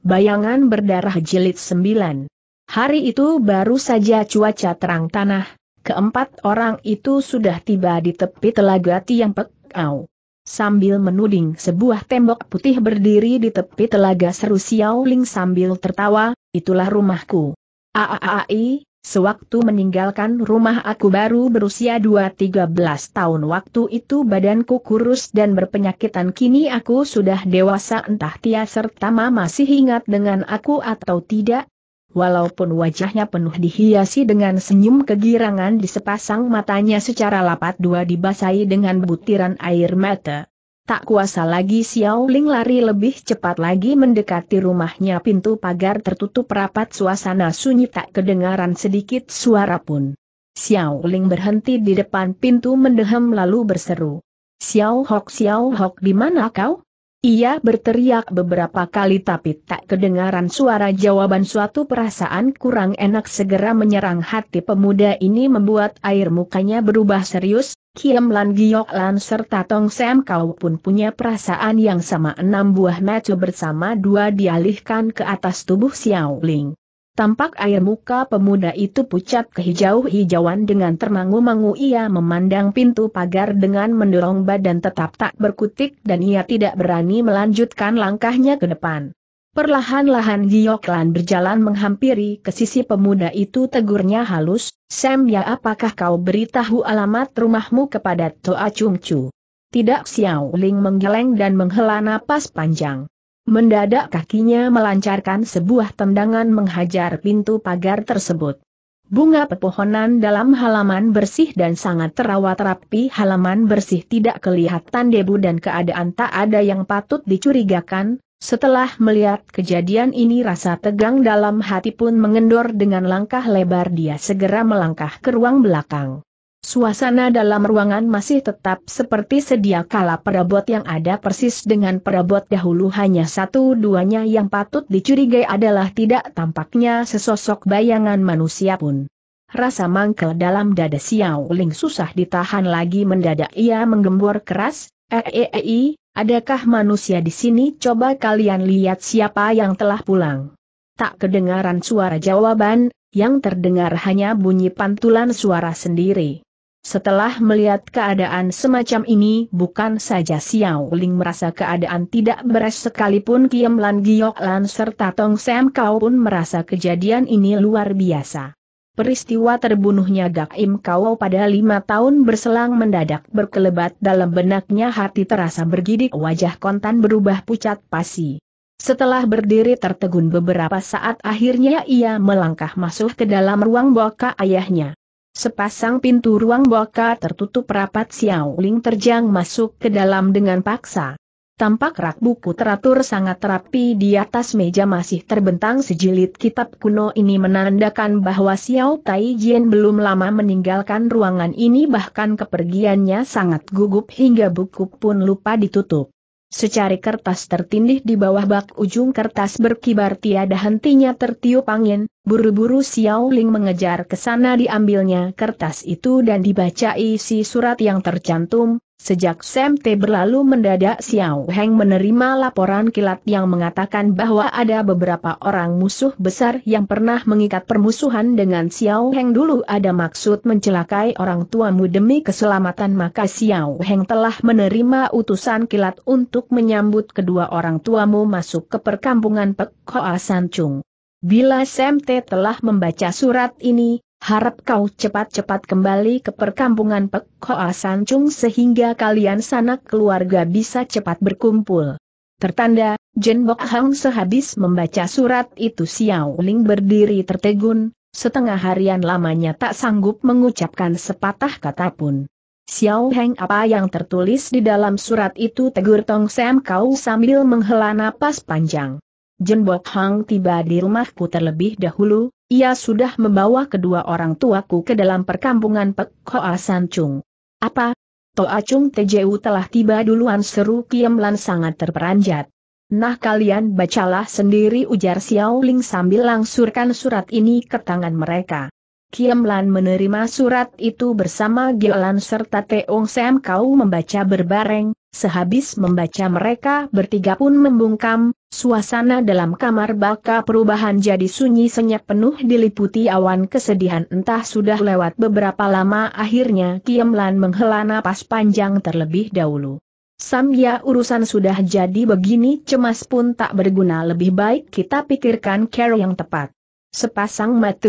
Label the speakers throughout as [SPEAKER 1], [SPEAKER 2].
[SPEAKER 1] Bayangan berdarah jilid 9. Hari itu baru saja cuaca terang tanah, keempat orang itu sudah tiba di tepi telaga Tiang Pekau. Sambil menuding sebuah tembok putih berdiri di tepi telaga seru Xiao Ling sambil tertawa, itulah rumahku. Aaai, Sewaktu meninggalkan rumah aku baru berusia 2-13 tahun waktu itu badanku kurus dan berpenyakitan kini aku sudah dewasa entah Tia serta Ma masih ingat dengan aku atau tidak. Walaupun wajahnya penuh dihiasi dengan senyum kegirangan di sepasang matanya secara lapat dua dibasahi dengan butiran air mata. Tak kuasa lagi Xiao Ling lari lebih cepat lagi mendekati rumahnya pintu pagar tertutup rapat suasana sunyi tak kedengaran sedikit suara pun. Xiao Ling berhenti di depan pintu mendehem lalu berseru. Xiao Hok Xiao Hok di mana kau? Ia berteriak beberapa kali tapi tak kedengaran suara jawaban suatu perasaan kurang enak segera menyerang hati pemuda ini membuat air mukanya berubah serius, Kiam Lan Giok Lan serta Tong Sam Kau pun punya perasaan yang sama enam buah mata bersama dua dialihkan ke atas tubuh Xiao Ling. Tampak air muka pemuda itu pucat kehijau-hijauan dengan termangu-mangu ia memandang pintu pagar dengan mendorong badan tetap tak berkutik dan ia tidak berani melanjutkan langkahnya ke depan. Perlahan-lahan Gioklan berjalan menghampiri ke sisi pemuda itu tegurnya halus, Sam ya apakah kau beritahu alamat rumahmu kepada Toa Chung Chu? Tidak Xiao Ling menggeleng dan menghela napas panjang. Mendadak kakinya melancarkan sebuah tendangan menghajar pintu pagar tersebut. Bunga pepohonan dalam halaman bersih dan sangat terawat rapi halaman bersih tidak kelihatan debu dan keadaan tak ada yang patut dicurigakan, setelah melihat kejadian ini rasa tegang dalam hati pun mengendor dengan langkah lebar dia segera melangkah ke ruang belakang. Suasana dalam ruangan masih tetap seperti sedia kala perabot yang ada persis dengan perabot dahulu hanya satu-duanya yang patut dicurigai adalah tidak tampaknya sesosok bayangan manusia pun. Rasa mangkel dalam dada Xiao Ling susah ditahan lagi mendadak ia menggembor keras, eeei, eh, eh, eh, adakah manusia di sini coba kalian lihat siapa yang telah pulang. Tak kedengaran suara jawaban, yang terdengar hanya bunyi pantulan suara sendiri. Setelah melihat keadaan semacam ini bukan saja Xiao Ling merasa keadaan tidak beres sekalipun Kiem Lan Giok Lan serta Tong Sam Kau pun merasa kejadian ini luar biasa. Peristiwa terbunuhnya Gak Im Kau pada lima tahun berselang mendadak berkelebat dalam benaknya hati terasa bergidik wajah kontan berubah pucat pasi. Setelah berdiri tertegun beberapa saat akhirnya ia melangkah masuk ke dalam ruang boka ayahnya. Sepasang pintu ruang boka tertutup rapat Xiao Ling terjang masuk ke dalam dengan paksa. Tampak rak buku teratur sangat rapi di atas meja masih terbentang sejilid kitab kuno ini menandakan bahwa Xiao Tai Jian belum lama meninggalkan ruangan ini bahkan kepergiannya sangat gugup hingga buku pun lupa ditutup. Secari kertas tertindih di bawah bak ujung kertas berkibar tiada hentinya tertiup angin, Buru-buru Xiao Ling mengejar ke sana diambilnya kertas itu dan dibaca isi surat yang tercantum, sejak SMT berlalu mendadak Xiao Heng menerima laporan kilat yang mengatakan bahwa ada beberapa orang musuh besar yang pernah mengikat permusuhan dengan Xiao Heng dulu ada maksud mencelakai orang tuamu demi keselamatan maka Xiao Heng telah menerima utusan kilat untuk menyambut kedua orang tuamu masuk ke perkampungan Pek Hoa San Chung. Bila SMT telah membaca surat ini, harap kau cepat-cepat kembali ke perkampungan Pekhoa Sancung sehingga kalian sanak keluarga bisa cepat berkumpul. Tertanda, Jen Bok Hang sehabis membaca surat itu Xiao Ling berdiri tertegun, setengah harian lamanya tak sanggup mengucapkan sepatah kata pun. Xiao Heng apa yang tertulis di dalam surat itu tegur Tong Sam kau sambil menghela napas panjang. Jenbok Hang tiba di rumahku terlebih dahulu, ia sudah membawa kedua orang tuaku ke dalam perkampungan Pek Hoa San Chung. Apa? Toa Chung TJU telah tiba duluan seru Kiem Lan sangat terperanjat. Nah kalian bacalah sendiri ujar Xiao Ling sambil langsurkan surat ini ke tangan mereka. Kiem Lan menerima surat itu bersama Giolan serta Teong Sam kau membaca berbareng, Sehabis membaca mereka bertiga pun membungkam, suasana dalam kamar baka perubahan jadi sunyi senyap penuh diliputi awan kesedihan entah sudah lewat beberapa lama akhirnya Kiemlan menghela napas panjang terlebih dahulu. Samya urusan sudah jadi begini cemas pun tak berguna lebih baik kita pikirkan cara yang tepat. Sepasang mata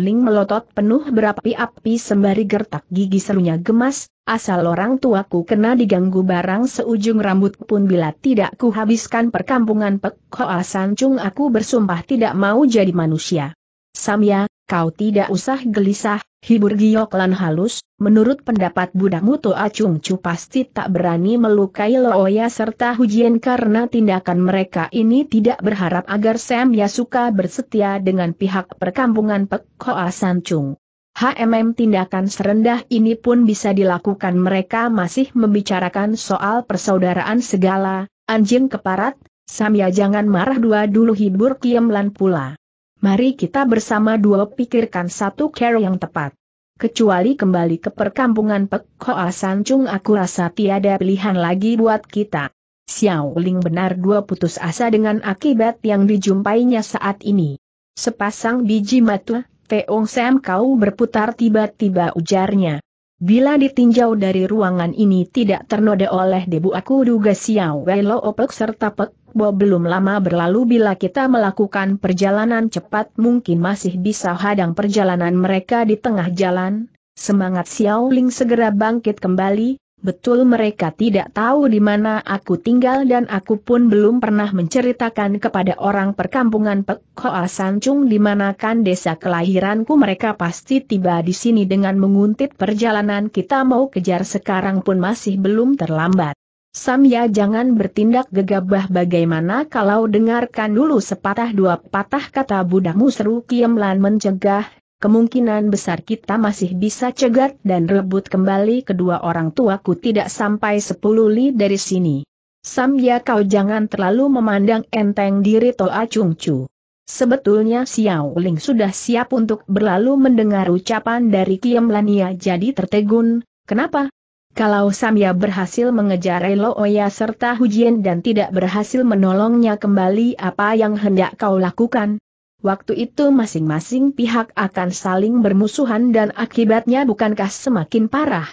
[SPEAKER 1] ling melotot penuh berapi-api sembari gertak gigi serunya gemas, asal orang tuaku kena diganggu barang seujung rambut pun bila tidak kuhabiskan perkampungan Pek Hoa Sancung aku bersumpah tidak mau jadi manusia. Samya, kau tidak usah gelisah, hibur Gioklan halus, menurut pendapat budakmu Toa Chung Chu pasti tak berani melukai Looya serta Hujian karena tindakan mereka ini tidak berharap agar Sam Yasuka bersetia dengan pihak perkampungan Pek asancung. San HMM tindakan serendah ini pun bisa dilakukan mereka masih membicarakan soal persaudaraan segala, anjing keparat, Samya jangan marah dua dulu hibur Kiemlan pula. Mari kita bersama dua pikirkan satu cara yang tepat. Kecuali kembali ke perkampungan Pek Hoa Sancung aku rasa tiada pilihan lagi buat kita. Xiao Ling benar dua putus asa dengan akibat yang dijumpainya saat ini. Sepasang biji mata, Teong Sam kau berputar tiba-tiba ujarnya. Bila ditinjau dari ruangan ini tidak ternoda oleh debu aku duga Xiao Wei Lo Opek serta Pek bahwa belum lama berlalu bila kita melakukan perjalanan cepat mungkin masih bisa hadang perjalanan mereka di tengah jalan, semangat Xiao Ling segera bangkit kembali, betul mereka tidak tahu di mana aku tinggal dan aku pun belum pernah menceritakan kepada orang perkampungan Pek Hoa Sancung di manakan desa kelahiranku mereka pasti tiba di sini dengan menguntit perjalanan kita mau kejar sekarang pun masih belum terlambat. Samya jangan bertindak gegabah bagaimana kalau dengarkan dulu sepatah dua patah kata budakmu seru Kiemlan mencegah, kemungkinan besar kita masih bisa cegat dan rebut kembali kedua orang tuaku tidak sampai sepuluh li dari sini. Samya kau jangan terlalu memandang enteng diri Toa Chung Chu. Sebetulnya Xiao Ling sudah siap untuk berlalu mendengar ucapan dari Kiemlania jadi tertegun, kenapa? Kalau Samya berhasil mengejar Oya serta Hujien dan tidak berhasil menolongnya kembali apa yang hendak kau lakukan? Waktu itu masing-masing pihak akan saling bermusuhan dan akibatnya bukankah semakin parah?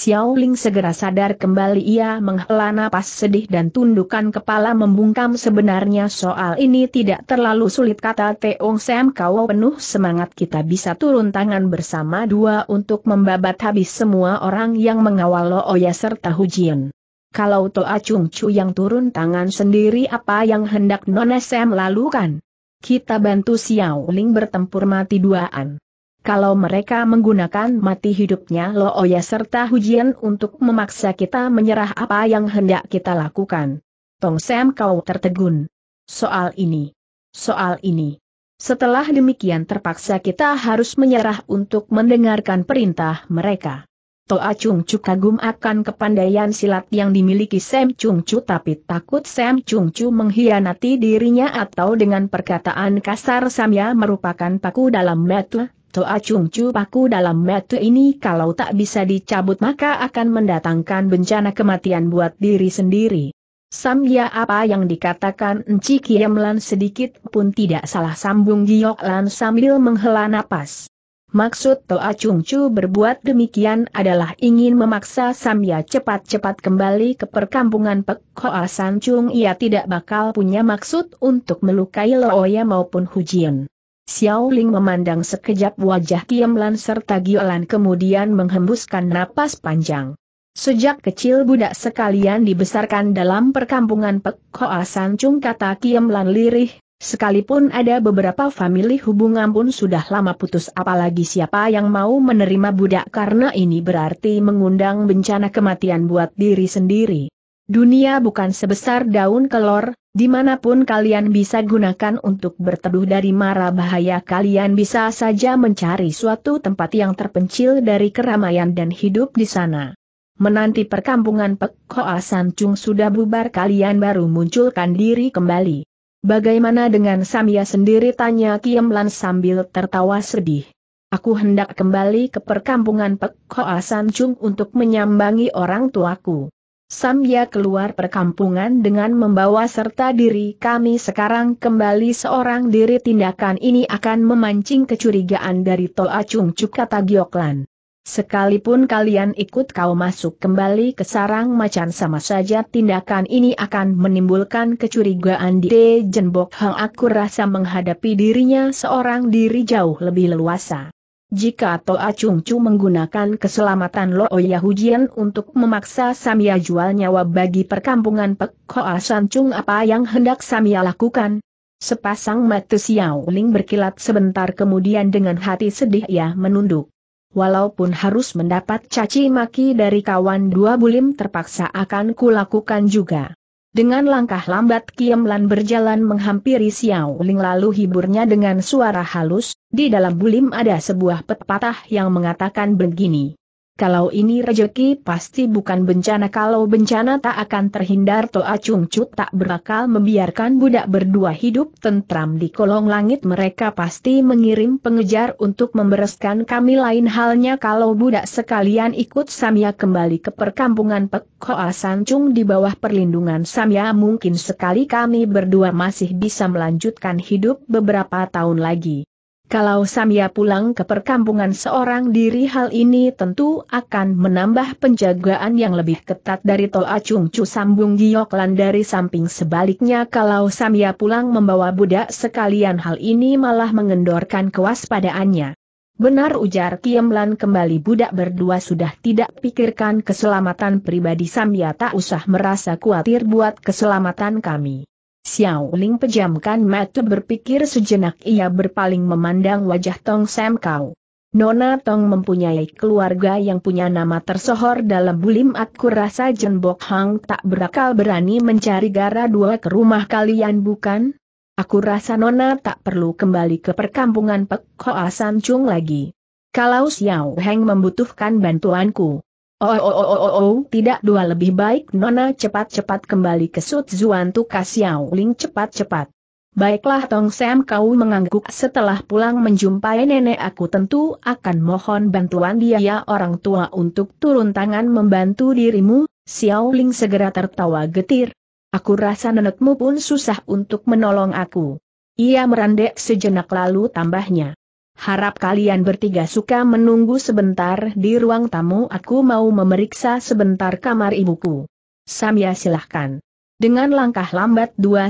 [SPEAKER 1] Xiao Ling segera sadar kembali ia menghela napas sedih dan tundukan kepala membungkam sebenarnya soal ini tidak terlalu sulit kata Teong Sam kau penuh semangat kita bisa turun tangan bersama dua untuk membabat habis semua orang yang mengawal Lo Oya serta Hu Jin Kalau Toa Chung Chu yang turun tangan sendiri apa yang hendak Nona Sam lakukan? Kita bantu Xiao Ling bertempur mati duaan. Kalau mereka menggunakan mati hidupnya Looya oh serta hujian untuk memaksa kita menyerah apa yang hendak kita lakukan. Tong Sam kau tertegun. Soal ini. Soal ini. Setelah demikian terpaksa kita harus menyerah untuk mendengarkan perintah mereka. Toa Chung Chu kagum akan kepandaian silat yang dimiliki Sam Chung Chu tapi takut Sam Chung Chu menghianati dirinya atau dengan perkataan kasar Samya merupakan paku dalam metu Toa acung-cu paku dalam metu ini kalau tak bisa dicabut maka akan mendatangkan bencana kematian buat diri sendiri. Samya apa yang dikatakan Enci Kiamlan sedikit pun tidak salah sambung Giok Lan sambil menghela napas. Maksud Toa acung-cu berbuat demikian adalah ingin memaksa Samya cepat-cepat kembali ke perkampungan Pek Hoa San Chung ia tidak bakal punya maksud untuk melukai Looya maupun Hujian. Xiao Ling memandang sekejap wajah Kiemlan serta Giolan kemudian menghembuskan napas panjang. Sejak kecil budak sekalian dibesarkan dalam perkampungan Pek Asanjung Chung kata Kiemlan lirih, sekalipun ada beberapa famili hubungan pun sudah lama putus apalagi siapa yang mau menerima budak karena ini berarti mengundang bencana kematian buat diri sendiri. Dunia bukan sebesar daun kelor, Dimanapun kalian bisa gunakan untuk berteduh dari mara bahaya kalian bisa saja mencari suatu tempat yang terpencil dari keramaian dan hidup di sana. Menanti perkampungan Pek Hoa San Chung sudah bubar kalian baru munculkan diri kembali. Bagaimana dengan Samia sendiri tanya Kiem Lan sambil tertawa sedih. Aku hendak kembali ke perkampungan Pek Hoa San Chung untuk menyambangi orang tuaku. Samya keluar perkampungan dengan membawa serta diri kami sekarang kembali seorang diri tindakan ini akan memancing kecurigaan dari Toa Chung Chuk kata Gioklan. Sekalipun kalian ikut kau masuk kembali ke sarang macan sama saja tindakan ini akan menimbulkan kecurigaan di De Hang aku rasa menghadapi dirinya seorang diri jauh lebih leluasa. Jika Toa Chu menggunakan keselamatan Lo Oya Hujian untuk memaksa Samia jual nyawa bagi perkampungan Pek Hoa San Chung apa yang hendak Samia lakukan? Sepasang mata Xiao Ling berkilat sebentar kemudian dengan hati sedih ia menunduk. Walaupun harus mendapat caci maki dari kawan dua bulim terpaksa akan kulakukan juga. Dengan langkah lambat Kiamlan berjalan menghampiri Xiao Ling lalu hiburnya dengan suara halus, di dalam bulim ada sebuah pepatah yang mengatakan begini kalau ini rejeki pasti bukan bencana kalau bencana tak akan terhindar Toa Chung Cut tak berakal membiarkan budak berdua hidup tentram di kolong langit mereka pasti mengirim pengejar untuk membereskan kami lain halnya kalau budak sekalian ikut Samya kembali ke perkampungan Pek Hoa Sancung di bawah perlindungan Samya mungkin sekali kami berdua masih bisa melanjutkan hidup beberapa tahun lagi. Kalau Samia pulang ke perkampungan seorang diri hal ini tentu akan menambah penjagaan yang lebih ketat dari Tol Acung Cu sambung Gioklan dari samping sebaliknya kalau Samia pulang membawa budak sekalian hal ini malah mengendorkan kewaspadaannya. Benar ujar Kiemlan kembali budak berdua sudah tidak pikirkan keselamatan pribadi Samia tak usah merasa khawatir buat keselamatan kami. Xiao Ling pejamkan mata berpikir sejenak ia berpaling memandang wajah Tong Sam Kau. Nona Tong mempunyai keluarga yang punya nama tersohor dalam bulim aku rasa Jen Bok Hang tak berakal berani mencari gara dua ke rumah kalian bukan? Aku rasa Nona tak perlu kembali ke perkampungan Pek Hoa San Chung lagi. Kalau Xiao Heng membutuhkan bantuanku, Oh, oh, oh, oh, oh, oh, tidak dua lebih baik Nona cepat-cepat kembali ke Sut Zuan Tu Xiao Ling cepat-cepat. Baiklah Tong Sam kau mengangguk setelah pulang menjumpai nenek aku tentu akan mohon bantuan dia ya orang tua untuk turun tangan membantu dirimu, Xiao Ling segera tertawa getir. Aku rasa nenekmu pun susah untuk menolong aku. Ia merandek sejenak lalu tambahnya. Harap kalian bertiga suka menunggu sebentar di ruang tamu aku mau memeriksa sebentar kamar ibuku. Samya silahkan. Dengan langkah lambat dua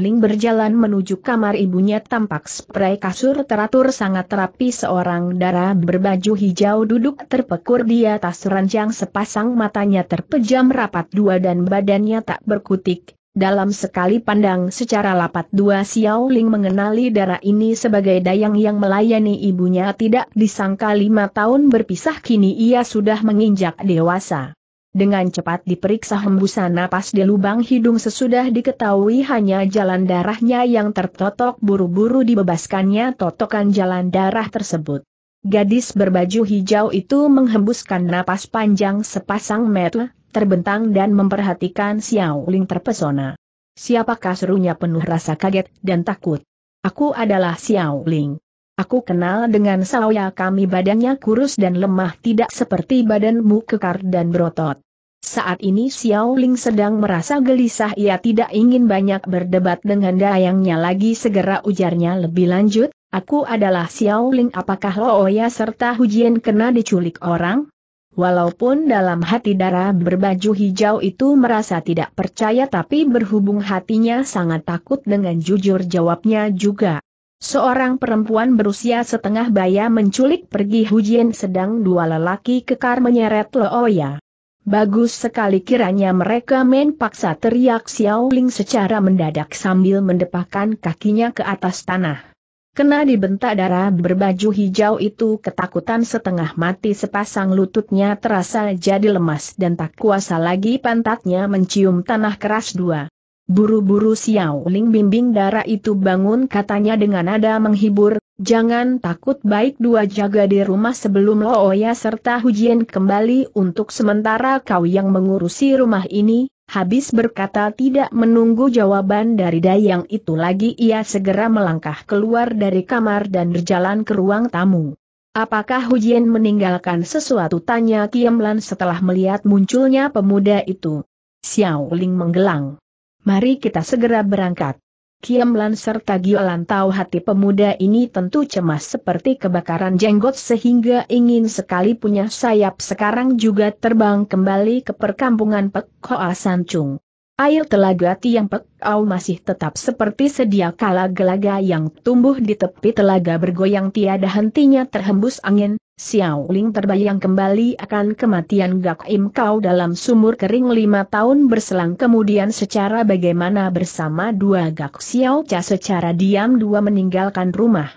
[SPEAKER 1] ling berjalan menuju kamar ibunya tampak spray kasur teratur sangat rapi seorang darah berbaju hijau duduk terpekur di atas ranjang sepasang matanya terpejam rapat dua dan badannya tak berkutik, dalam sekali pandang secara lapat dua Xiao Ling mengenali darah ini sebagai dayang yang melayani ibunya tidak disangka lima tahun berpisah kini ia sudah menginjak dewasa. Dengan cepat diperiksa hembusan napas di lubang hidung sesudah diketahui hanya jalan darahnya yang tertotok buru-buru dibebaskannya totokan jalan darah tersebut. Gadis berbaju hijau itu menghembuskan napas panjang sepasang mata terbentang dan memperhatikan Xiao Ling terpesona. Siapakah serunya penuh rasa kaget dan takut? Aku adalah Xiao Ling. Aku kenal dengan Saoya kami badannya kurus dan lemah tidak seperti badanmu kekar dan berotot. Saat ini Xiao Ling sedang merasa gelisah ia tidak ingin banyak berdebat dengan dayangnya lagi segera ujarnya lebih lanjut, aku adalah Xiao Ling apakah Looya serta Hujian kena diculik orang? Walaupun dalam hati darah berbaju hijau itu merasa tidak percaya tapi berhubung hatinya sangat takut dengan jujur jawabnya juga. Seorang perempuan berusia setengah baya menculik pergi Hujian sedang dua lelaki kekar menyeret Looya. Bagus sekali kiranya mereka main paksa teriak Xiao Ling secara mendadak sambil mendepakan kakinya ke atas tanah. Kena dibentak darah berbaju hijau itu ketakutan setengah mati sepasang lututnya terasa jadi lemas dan tak kuasa lagi pantatnya mencium tanah keras dua. Buru-buru Xiao Ling bimbing darah itu bangun katanya dengan nada menghibur, jangan takut baik dua jaga di rumah sebelum Looya serta Hujian kembali untuk sementara kau yang mengurusi rumah ini, Habis berkata tidak menunggu jawaban dari Dayang itu lagi ia segera melangkah keluar dari kamar dan berjalan ke ruang tamu. Apakah Hujian meninggalkan sesuatu tanya Kiemlan setelah melihat munculnya pemuda itu. Xiao Ling menggelang. Mari kita segera berangkat. Kiamlan serta Giolan tahu hati pemuda ini tentu cemas seperti kebakaran jenggot sehingga ingin sekali punya sayap sekarang juga terbang kembali ke perkampungan Pek Hoa Sancung. Air telaga Tiang pekau masih tetap seperti sedia kala gelaga yang tumbuh di tepi telaga bergoyang tiada hentinya terhembus angin, Xiao Ling terbayang kembali akan kematian Gak Im Kau dalam sumur kering lima tahun berselang kemudian secara bagaimana bersama dua Gak Xiao Cha secara diam dua meninggalkan rumah.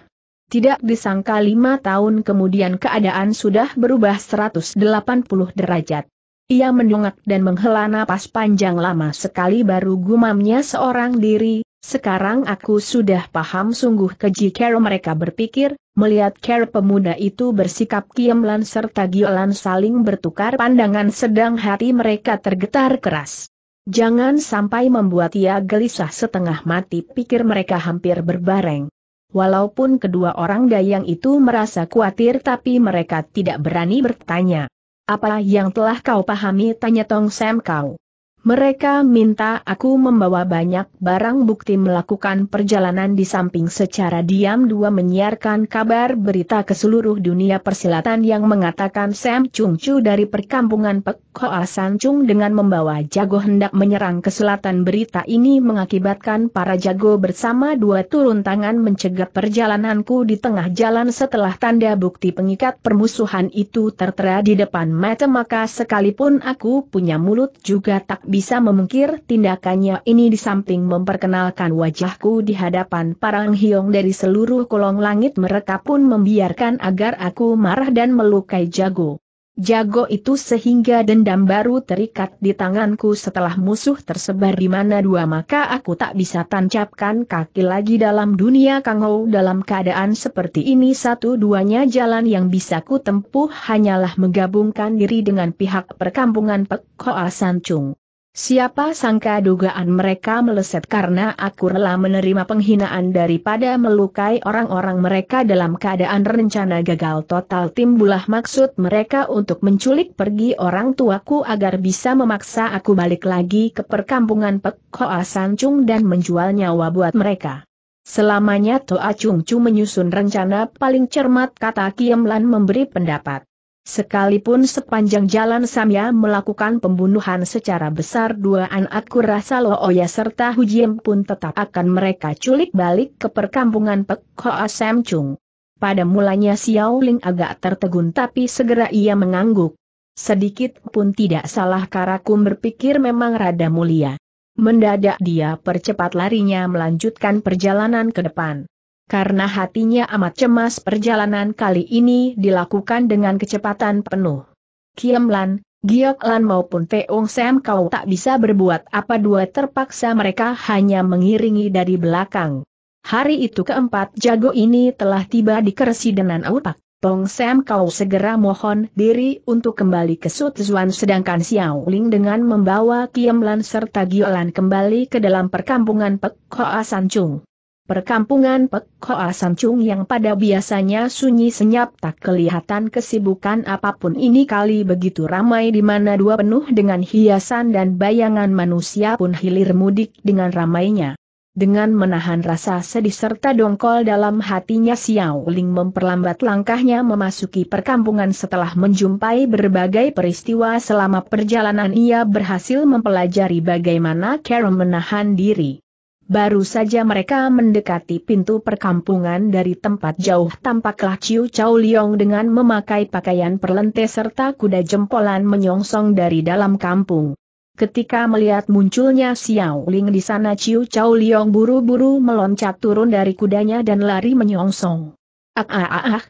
[SPEAKER 1] Tidak disangka lima tahun kemudian keadaan sudah berubah 180 derajat. Ia mendongak dan menghela napas panjang lama sekali baru gumamnya seorang diri, sekarang aku sudah paham sungguh keji Carol mereka berpikir, melihat Carol pemuda itu bersikap kiamlan serta giolan saling bertukar pandangan sedang hati mereka tergetar keras. Jangan sampai membuat ia gelisah setengah mati pikir mereka hampir berbareng. Walaupun kedua orang dayang itu merasa khawatir tapi mereka tidak berani bertanya. Apa yang telah kau pahami? Tanya Tong Sam kau. Mereka minta aku membawa banyak barang bukti melakukan perjalanan di samping secara diam dua menyiarkan kabar berita ke seluruh dunia persilatan yang mengatakan Sam Chung Chu dari perkampungan Pek Hoa San Chung dengan membawa jago hendak menyerang ke selatan berita ini mengakibatkan para jago bersama dua turun tangan mencegah perjalananku di tengah jalan setelah tanda bukti pengikat permusuhan itu tertera di depan mata maka sekalipun aku punya mulut juga tak bisa memungkir tindakannya ini di samping memperkenalkan wajahku di hadapan para Hyong dari seluruh kolong langit mereka pun membiarkan agar aku marah dan melukai Jago. Jago itu sehingga dendam baru terikat di tanganku setelah musuh tersebar di mana dua maka aku tak bisa tancapkan kaki lagi dalam dunia Kangho dalam keadaan seperti ini satu-duanya jalan yang bisa ku tempuh hanyalah menggabungkan diri dengan pihak perkampungan Pek Hoa Sancung. Siapa sangka dugaan mereka meleset karena aku rela menerima penghinaan daripada melukai orang-orang mereka dalam keadaan rencana gagal total timbulah maksud mereka untuk menculik pergi orang tuaku agar bisa memaksa aku balik lagi ke perkampungan Pek Sancung dan menjual nyawa buat mereka. Selamanya Toa Chung Chu menyusun rencana paling cermat kata Kiemlan memberi pendapat. Sekalipun sepanjang jalan Samya melakukan pembunuhan secara besar dua anak kurasa Looya serta Hujiem pun tetap akan mereka culik balik ke perkampungan Pek Hoa Chung. Pada mulanya Xiao Ling agak tertegun tapi segera ia mengangguk. Sedikit pun tidak salah Karakum berpikir memang rada mulia. Mendadak dia percepat larinya melanjutkan perjalanan ke depan karena hatinya amat cemas perjalanan kali ini dilakukan dengan kecepatan penuh. Kiemlan, Gioklan maupun Teong Sam kau tak bisa berbuat apa dua terpaksa mereka hanya mengiringi dari belakang. Hari itu keempat jago ini telah tiba di keresidenan Aupak. Tong Sam kau segera mohon diri untuk kembali ke Sutzuan sedangkan Xiao Ling dengan membawa Kiemlan serta Giolan kembali ke dalam perkampungan Pek Hoa Sanchung. Perkampungan Pek Hoa Samcung yang pada biasanya sunyi senyap tak kelihatan kesibukan apapun ini kali begitu ramai di mana dua penuh dengan hiasan dan bayangan manusia pun hilir mudik dengan ramainya. Dengan menahan rasa sedih serta dongkol dalam hatinya Xiao Ling memperlambat langkahnya memasuki perkampungan setelah menjumpai berbagai peristiwa selama perjalanan ia berhasil mempelajari bagaimana Karen menahan diri. Baru saja mereka mendekati pintu perkampungan dari tempat jauh tampaklah Ciu Chao Liong dengan memakai pakaian perlente serta kuda jempolan menyongsong dari dalam kampung. Ketika melihat munculnya Xiao Ling di sana Ciu Chao Liong buru-buru meloncat turun dari kudanya dan lari menyongsong. Ah ah ah ah,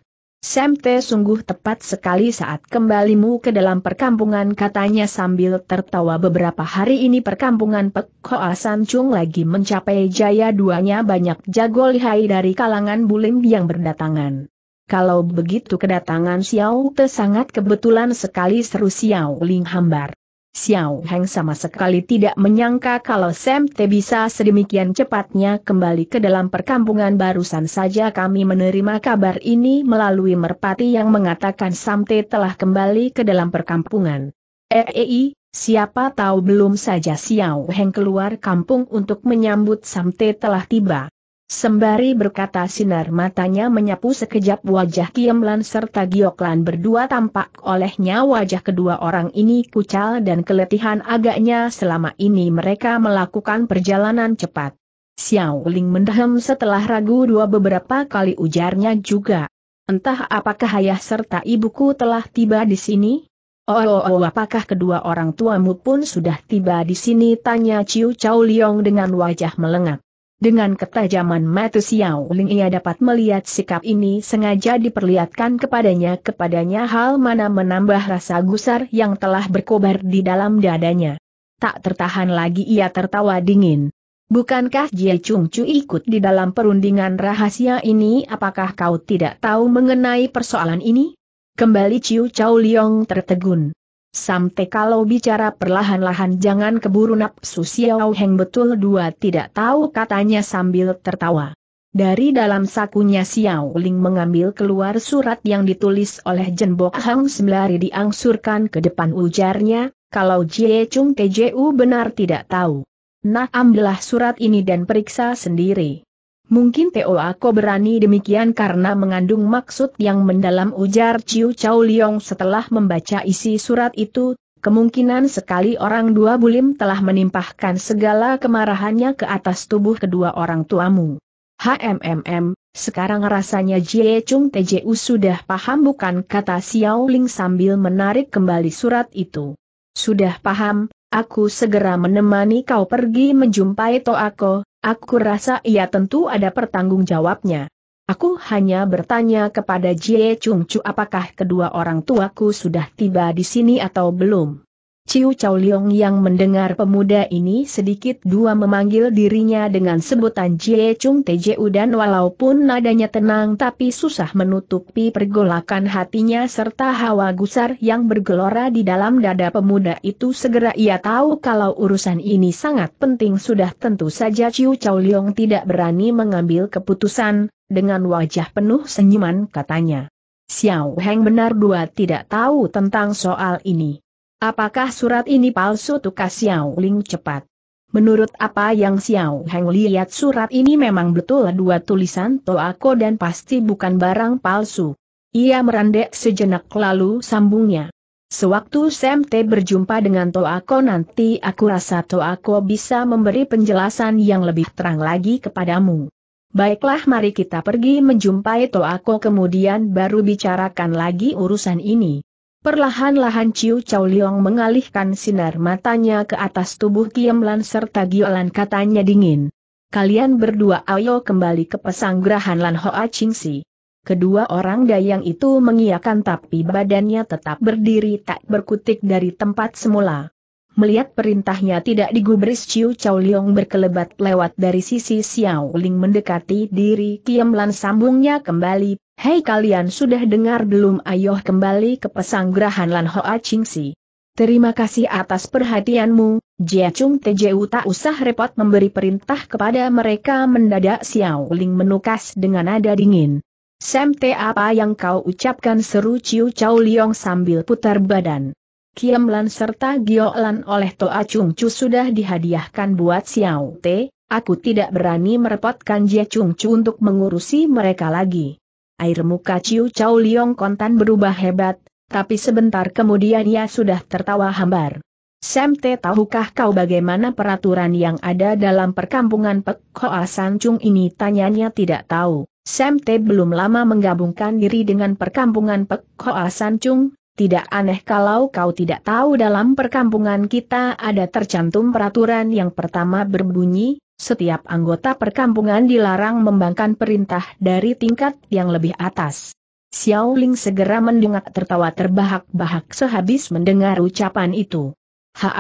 [SPEAKER 1] Semte sungguh tepat sekali saat kembalimu ke dalam perkampungan katanya sambil tertawa beberapa hari ini perkampungan Pek Hoa Chung lagi mencapai jaya duanya banyak jago lihai dari kalangan bulim yang berdatangan. Kalau begitu kedatangan Xiao Te sangat kebetulan sekali seru Xiao Ling hambar. Xiao Heng sama sekali tidak menyangka kalau Sam Te bisa sedemikian cepatnya kembali ke dalam perkampungan barusan saja kami menerima kabar ini melalui merpati yang mengatakan Sam Te telah kembali ke dalam perkampungan. Eei, eh, eh, siapa tahu belum saja Xiao Heng keluar kampung untuk menyambut Sam Te telah tiba. Sembari berkata sinar matanya menyapu sekejap wajah Kiemlan serta Gioklan berdua tampak olehnya wajah kedua orang ini kucal dan keletihan agaknya selama ini mereka melakukan perjalanan cepat. Xiao Ling mendehem setelah ragu dua beberapa kali ujarnya juga. Entah apakah ayah serta ibuku telah tiba di sini? Oh, oh, oh apakah kedua orang tuamu pun sudah tiba di sini? Tanya Ciu Chow Liong dengan wajah melengak. Dengan ketajaman mata Xiao Ling ia dapat melihat sikap ini sengaja diperlihatkan kepadanya kepadanya hal mana menambah rasa gusar yang telah berkobar di dalam dadanya. Tak tertahan lagi ia tertawa dingin. Bukankah Jie Chung Chu ikut di dalam perundingan rahasia ini apakah kau tidak tahu mengenai persoalan ini? Kembali Ciu Chow Liong tertegun. Sampai kalau bicara perlahan-lahan jangan keburu nafsu Xiao Heng betul dua tidak tahu katanya sambil tertawa. Dari dalam sakunya Xiao Ling mengambil keluar surat yang ditulis oleh Jenbok Hang sembari diangsurkan ke depan ujarnya, kalau Jie Chung TJU benar tidak tahu. Nah ambillah surat ini dan periksa sendiri. Mungkin Teo Ako berani demikian karena mengandung maksud yang mendalam ujar Ciu Chow Liong setelah membaca isi surat itu, kemungkinan sekali orang dua bulim telah menimpahkan segala kemarahannya ke atas tubuh kedua orang tuamu. HMMM, sekarang rasanya Jie Chung TJU sudah paham bukan kata Xiao Ling sambil menarik kembali surat itu. Sudah paham, aku segera menemani kau pergi menjumpai Toako, Aku rasa ia tentu ada pertanggung jawabnya. Aku hanya bertanya kepada Jie Chung Chu apakah kedua orang tuaku sudah tiba di sini atau belum. Ciu Chow Leong yang mendengar pemuda ini sedikit dua memanggil dirinya dengan sebutan Jie Chung Teju dan walaupun nadanya tenang tapi susah menutupi pergolakan hatinya serta hawa gusar yang bergelora di dalam dada pemuda itu segera ia tahu kalau urusan ini sangat penting sudah tentu saja Ciu Chow Leong tidak berani mengambil keputusan, dengan wajah penuh senyuman katanya. Xiao Heng benar dua tidak tahu tentang soal ini. Apakah surat ini palsu tukas Xiao Ling cepat? Menurut apa yang Xiao Heng lihat surat ini memang betul dua tulisan Toako dan pasti bukan barang palsu. Ia merendek sejenak lalu sambungnya. Sewaktu Sam T berjumpa dengan Toako nanti aku rasa Toako bisa memberi penjelasan yang lebih terang lagi kepadamu. Baiklah mari kita pergi menjumpai Toako kemudian baru bicarakan lagi urusan ini. Perlahan-lahan Ciu Chow Liong mengalihkan sinar matanya ke atas tubuh Kiem Lan serta Giolan katanya dingin. Kalian berdua ayo kembali ke pesanggrahan Lan Hoa Ching Si. Kedua orang dayang itu mengiakan tapi badannya tetap berdiri tak berkutik dari tempat semula. Melihat perintahnya tidak digubris Ciu Chow Leong berkelebat lewat dari sisi Xiao Ling mendekati diri Kiam Lan sambungnya kembali, Hei kalian sudah dengar belum ayoh kembali ke pesanggrahan Lan Hoa Ching Si. Terima kasih atas perhatianmu, Jia Chung Tju tak usah repot memberi perintah kepada mereka mendadak Xiao Ling menukas dengan nada dingin. Sam te apa yang kau ucapkan seru Ciu Chow Leong sambil putar badan. Kiamlan serta Giolan oleh Toa Chung Chu sudah dihadiahkan buat Xiao Te, aku tidak berani merepotkan Jia Chung Chu untuk mengurusi mereka lagi. Air muka Ciu Chao Liong kontan berubah hebat, tapi sebentar kemudian ia sudah tertawa hambar. Sam Te tahukah kau bagaimana peraturan yang ada dalam perkampungan Pek Hoa Chung ini tanyanya tidak tahu. Sam Te belum lama menggabungkan diri dengan perkampungan Pek Hoa Chung tidak aneh kalau kau tidak tahu dalam perkampungan kita ada tercantum peraturan yang pertama berbunyi, setiap anggota perkampungan dilarang membangkang perintah dari tingkat yang lebih atas. Xiao Ling segera mendengar tertawa terbahak-bahak sehabis mendengar ucapan itu. ha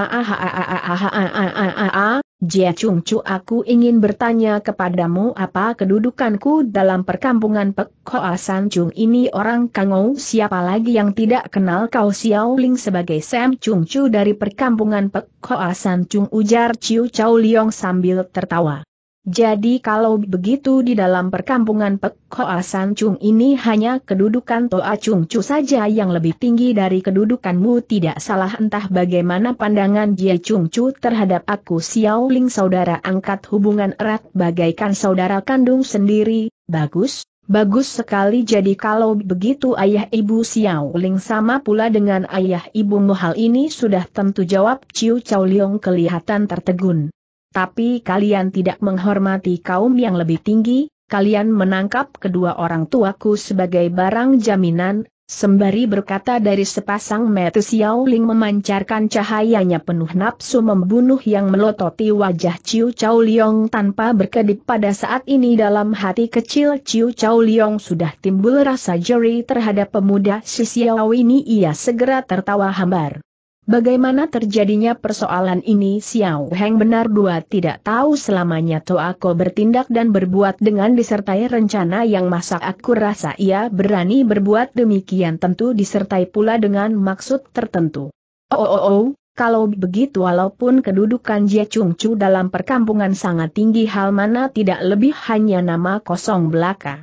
[SPEAKER 1] Jia Chung Chu aku ingin bertanya kepadamu apa kedudukanku dalam perkampungan Pek Hoa San Chung ini orang Kangou siapa lagi yang tidak kenal kau Xiao Ling sebagai Sam Chung Chu dari perkampungan Pek Hoa San Chung ujar Chiu Chao Liong sambil tertawa. Jadi kalau begitu di dalam perkampungan Pek Hoa San Chung ini hanya kedudukan Toa Chung Chu saja yang lebih tinggi dari kedudukanmu tidak salah entah bagaimana pandangan Jie Chung Chu terhadap aku Xiao Ling saudara angkat hubungan erat bagaikan saudara kandung sendiri, bagus, bagus sekali jadi kalau begitu ayah ibu Xiao Ling sama pula dengan ayah ibumu hal ini sudah tentu jawab Chiu Chow Leong kelihatan tertegun tapi kalian tidak menghormati kaum yang lebih tinggi, kalian menangkap kedua orang tuaku sebagai barang jaminan, sembari berkata dari sepasang mata Xiao Ling memancarkan cahayanya penuh nafsu membunuh yang melototi wajah Ciu Chao Liong tanpa berkedip pada saat ini dalam hati kecil Ciu Chao Liong sudah timbul rasa jeri terhadap pemuda si Xiao ini ia segera tertawa hambar. Bagaimana terjadinya persoalan ini Xiao Heng benar dua tidak tahu selamanya Toako bertindak dan berbuat dengan disertai rencana yang masak aku rasa ia berani berbuat demikian tentu disertai pula dengan maksud tertentu. Oh oh oh, oh kalau begitu walaupun kedudukan Jia Chu dalam perkampungan sangat tinggi hal mana tidak lebih hanya nama kosong belaka.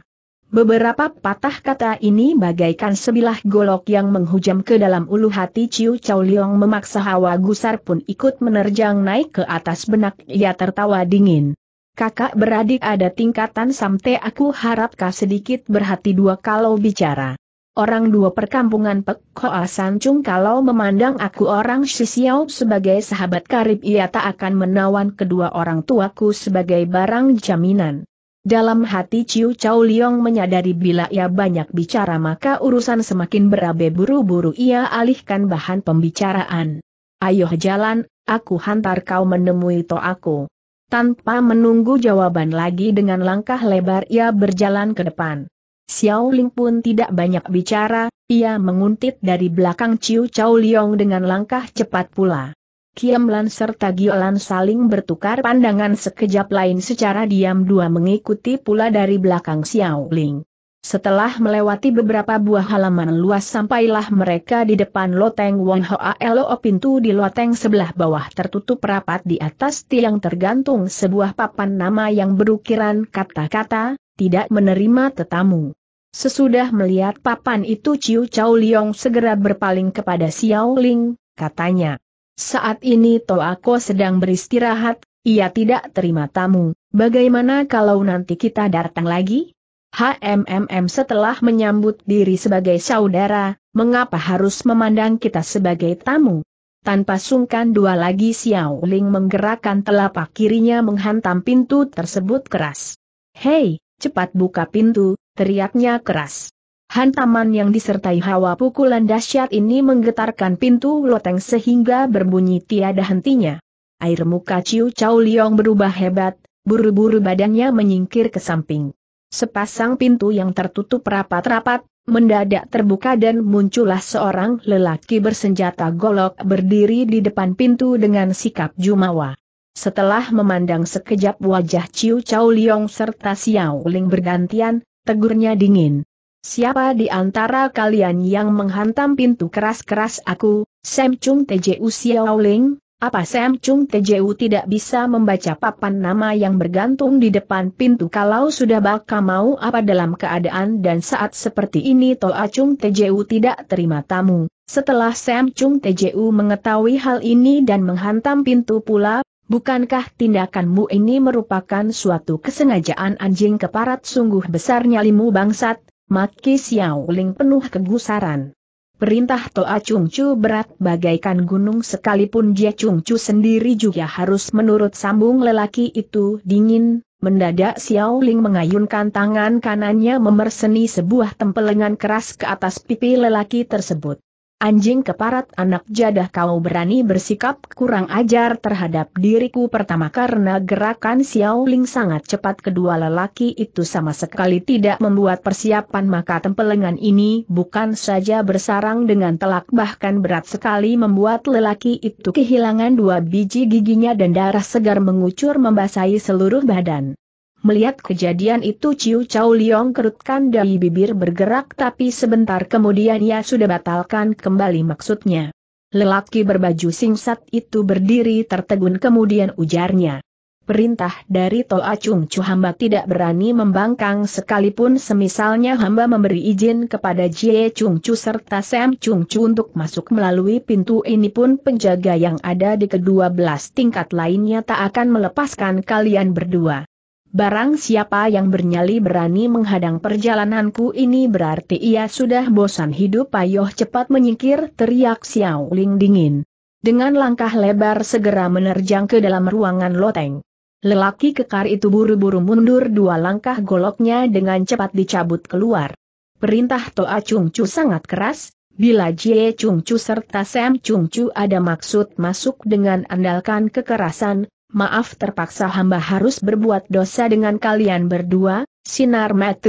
[SPEAKER 1] Beberapa patah kata ini bagaikan sebilah golok yang menghujam ke dalam ulu hati Ciu Chow Leong memaksa hawa gusar pun ikut menerjang naik ke atas benak ia tertawa dingin. Kakak beradik ada tingkatan sampai aku harap kau sedikit berhati dua kalau bicara. Orang dua perkampungan Pek Hoa Sancung kalau memandang aku orang Shisiao sebagai sahabat karib ia tak akan menawan kedua orang tuaku sebagai barang jaminan. Dalam hati Ciu Chau Liong menyadari bila ia banyak bicara maka urusan semakin berabe buru-buru ia alihkan bahan pembicaraan. Ayo jalan, aku hantar kau menemui to aku. Tanpa menunggu jawaban lagi dengan langkah lebar ia berjalan ke depan. Xiao Ling pun tidak banyak bicara, ia menguntit dari belakang Ciu Chau Liong dengan langkah cepat pula. Kiamlan serta Giolan saling bertukar pandangan sekejap lain secara diam dua mengikuti pula dari belakang Xiao Ling. Setelah melewati beberapa buah halaman luas sampailah mereka di depan loteng Wong Hoa Lo pintu di loteng sebelah bawah tertutup rapat di atas tiang tergantung sebuah papan nama yang berukiran kata-kata, tidak menerima tetamu. Sesudah melihat papan itu Ciu Chow Liong segera berpaling kepada Xiao Ling, katanya saat ini Toako sedang beristirahat, ia tidak terima tamu, bagaimana kalau nanti kita datang lagi? HMMM setelah menyambut diri sebagai saudara, mengapa harus memandang kita sebagai tamu? Tanpa sungkan dua lagi Xiao Ling menggerakkan telapak kirinya menghantam pintu tersebut keras. Hei, cepat buka pintu, teriaknya keras. Hantaman yang disertai hawa pukulan dahsyat ini menggetarkan pintu loteng sehingga berbunyi tiada hentinya. Air muka Ciu Chow Liong berubah hebat, buru-buru badannya menyingkir ke samping. Sepasang pintu yang tertutup rapat-rapat, mendadak terbuka dan muncullah seorang lelaki bersenjata golok berdiri di depan pintu dengan sikap jumawa. Setelah memandang sekejap wajah Ciu Chow Liong serta Xiao Ling bergantian, tegurnya dingin. Siapa di antara kalian yang menghantam pintu keras-keras aku, Sam Chung TJU Xiaoling? Apa Sam Chung TJU tidak bisa membaca papan nama yang bergantung di depan pintu kalau sudah baka mau apa dalam keadaan dan saat seperti ini Toa Chung TJU tidak terima tamu. Setelah Sam Chung TJU mengetahui hal ini dan menghantam pintu pula, Bukankah tindakanmu ini merupakan suatu kesengajaan anjing keparat sungguh besarnya nyalimu bangsat, Maki Xiao Ling penuh kegusaran. Perintah Toa Chung Chu berat bagaikan gunung sekalipun Jia Chung Chu sendiri juga harus menurut sambung lelaki itu dingin, mendadak Xiao Ling mengayunkan tangan kanannya memerseni sebuah tempelengan keras ke atas pipi lelaki tersebut. Anjing keparat anak jadah kau berani bersikap kurang ajar terhadap diriku pertama karena gerakan Xiao Ling sangat cepat kedua lelaki itu sama sekali tidak membuat persiapan maka tempelengan ini bukan saja bersarang dengan telak bahkan berat sekali membuat lelaki itu kehilangan dua biji giginya dan darah segar mengucur membasahi seluruh badan. Melihat kejadian itu Ciu Chao Liong kerutkan dari bibir bergerak tapi sebentar kemudian ia sudah batalkan kembali maksudnya. Lelaki berbaju singset itu berdiri tertegun kemudian ujarnya. Perintah dari Tol Acung Chu hamba tidak berani membangkang sekalipun semisalnya hamba memberi izin kepada Jie Chung Chu serta Sam Chung Chu untuk masuk melalui pintu ini pun penjaga yang ada di kedua belas tingkat lainnya tak akan melepaskan kalian berdua. Barang siapa yang bernyali berani menghadang perjalananku ini berarti ia sudah bosan hidup Payoh cepat menyingkir teriak Xiao Ling dingin. Dengan langkah lebar segera menerjang ke dalam ruangan loteng. Lelaki kekar itu buru-buru mundur dua langkah goloknya dengan cepat dicabut keluar. Perintah Toa Chung Chu sangat keras, bila Jie Chung Chu serta Sam Chung Chu ada maksud masuk dengan andalkan kekerasan, maaf terpaksa hamba harus berbuat dosa dengan kalian berdua, sinar mata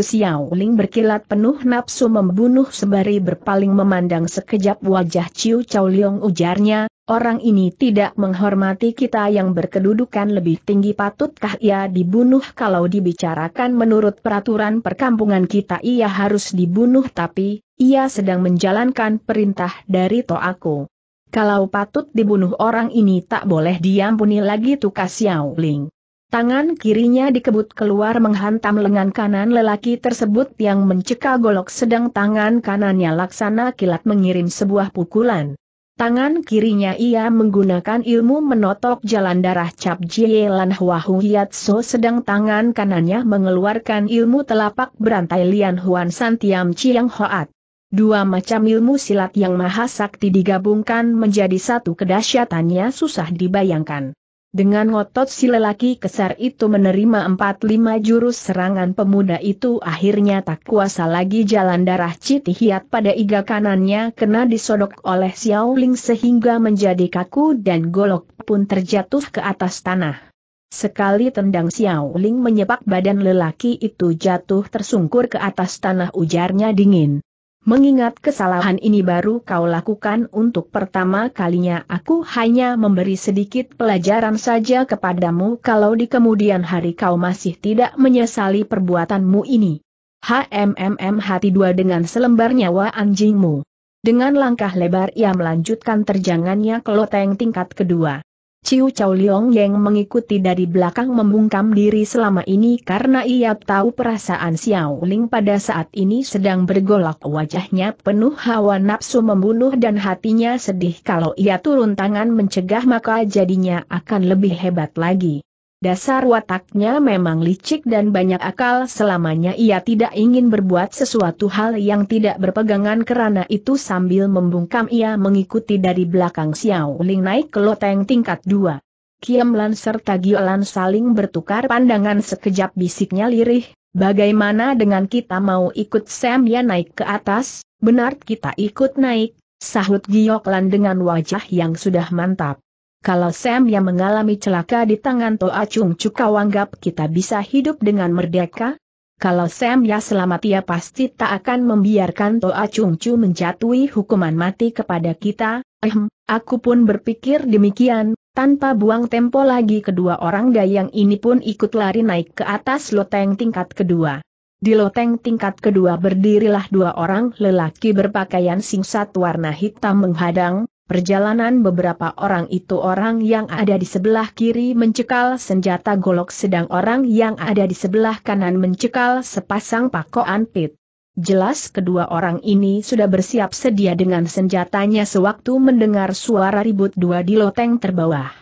[SPEAKER 1] Ling berkilat penuh nafsu membunuh sembari berpaling memandang sekejap wajah Ciu Chow Leong ujarnya, orang ini tidak menghormati kita yang berkedudukan lebih tinggi patutkah ia dibunuh kalau dibicarakan menurut peraturan perkampungan kita ia harus dibunuh tapi, ia sedang menjalankan perintah dari Toaku. Kalau patut dibunuh orang ini tak boleh diampuni lagi tukas Xiao Ling. Tangan kirinya dikebut keluar menghantam lengan kanan lelaki tersebut yang mencekal golok sedang tangan kanannya laksana kilat mengirim sebuah pukulan. Tangan kirinya ia menggunakan ilmu menotok jalan darah Cap Jie Lan Hua So sedang tangan kanannya mengeluarkan ilmu telapak berantai Lian Huan Santiam Chiang Hoat. Dua macam ilmu silat yang maha sakti digabungkan menjadi satu kedahsyatannya susah dibayangkan. Dengan ngotot si lelaki kesar itu menerima empat lima jurus serangan pemuda itu akhirnya tak kuasa lagi jalan darah citihiat pada iga kanannya kena disodok oleh Xiao Ling sehingga menjadi kaku dan golok pun terjatuh ke atas tanah. Sekali tendang Xiao Ling menyepak badan lelaki itu jatuh tersungkur ke atas tanah ujarnya dingin. Mengingat kesalahan ini baru kau lakukan untuk pertama kalinya aku hanya memberi sedikit pelajaran saja kepadamu kalau di kemudian hari kau masih tidak menyesali perbuatanmu ini. HMMM hati dua dengan selembar nyawa anjingmu. Dengan langkah lebar ia melanjutkan terjangannya ke loteng tingkat kedua. Ciu Chow Leong Yang mengikuti dari belakang membungkam diri selama ini karena ia tahu perasaan Xiao Ling pada saat ini sedang bergolak wajahnya penuh hawa nafsu membunuh dan hatinya sedih kalau ia turun tangan mencegah maka jadinya akan lebih hebat lagi. Dasar wataknya memang licik dan banyak akal selamanya ia tidak ingin berbuat sesuatu hal yang tidak berpegangan kerana itu sambil membungkam ia mengikuti dari belakang Xiao Ling naik ke loteng tingkat dua. Kiam Lan serta Lan saling bertukar pandangan sekejap bisiknya lirih, bagaimana dengan kita mau ikut Sam ya naik ke atas, benar kita ikut naik, sahut Lan dengan wajah yang sudah mantap. Kalau Sam yang mengalami celaka di tangan Toa Chung Cukau anggap kita bisa hidup dengan merdeka? Kalau Sam ya selamat ia pasti tak akan membiarkan Toa Chung Chu menjatuhi hukuman mati kepada kita, Ehem, aku pun berpikir demikian, tanpa buang tempo lagi kedua orang dayang ini pun ikut lari naik ke atas loteng tingkat kedua. Di loteng tingkat kedua berdirilah dua orang lelaki berpakaian singsat warna hitam menghadang, Perjalanan beberapa orang itu orang yang ada di sebelah kiri mencekal senjata golok sedang orang yang ada di sebelah kanan mencekal sepasang pakoan pit. Jelas kedua orang ini sudah bersiap sedia dengan senjatanya sewaktu mendengar suara ribut dua di loteng terbawah.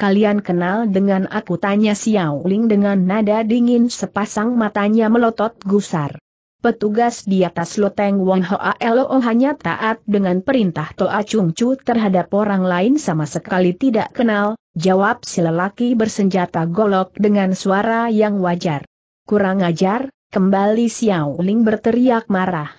[SPEAKER 1] Kalian kenal dengan aku tanya Xiao Ling dengan nada dingin sepasang matanya melotot gusar petugas di atas loteng Wong Hoa Lo hanya taat dengan perintah Toa Chung Chu terhadap orang lain sama sekali tidak kenal, jawab si lelaki bersenjata golok dengan suara yang wajar. Kurang ajar, kembali Xiao Ling berteriak marah.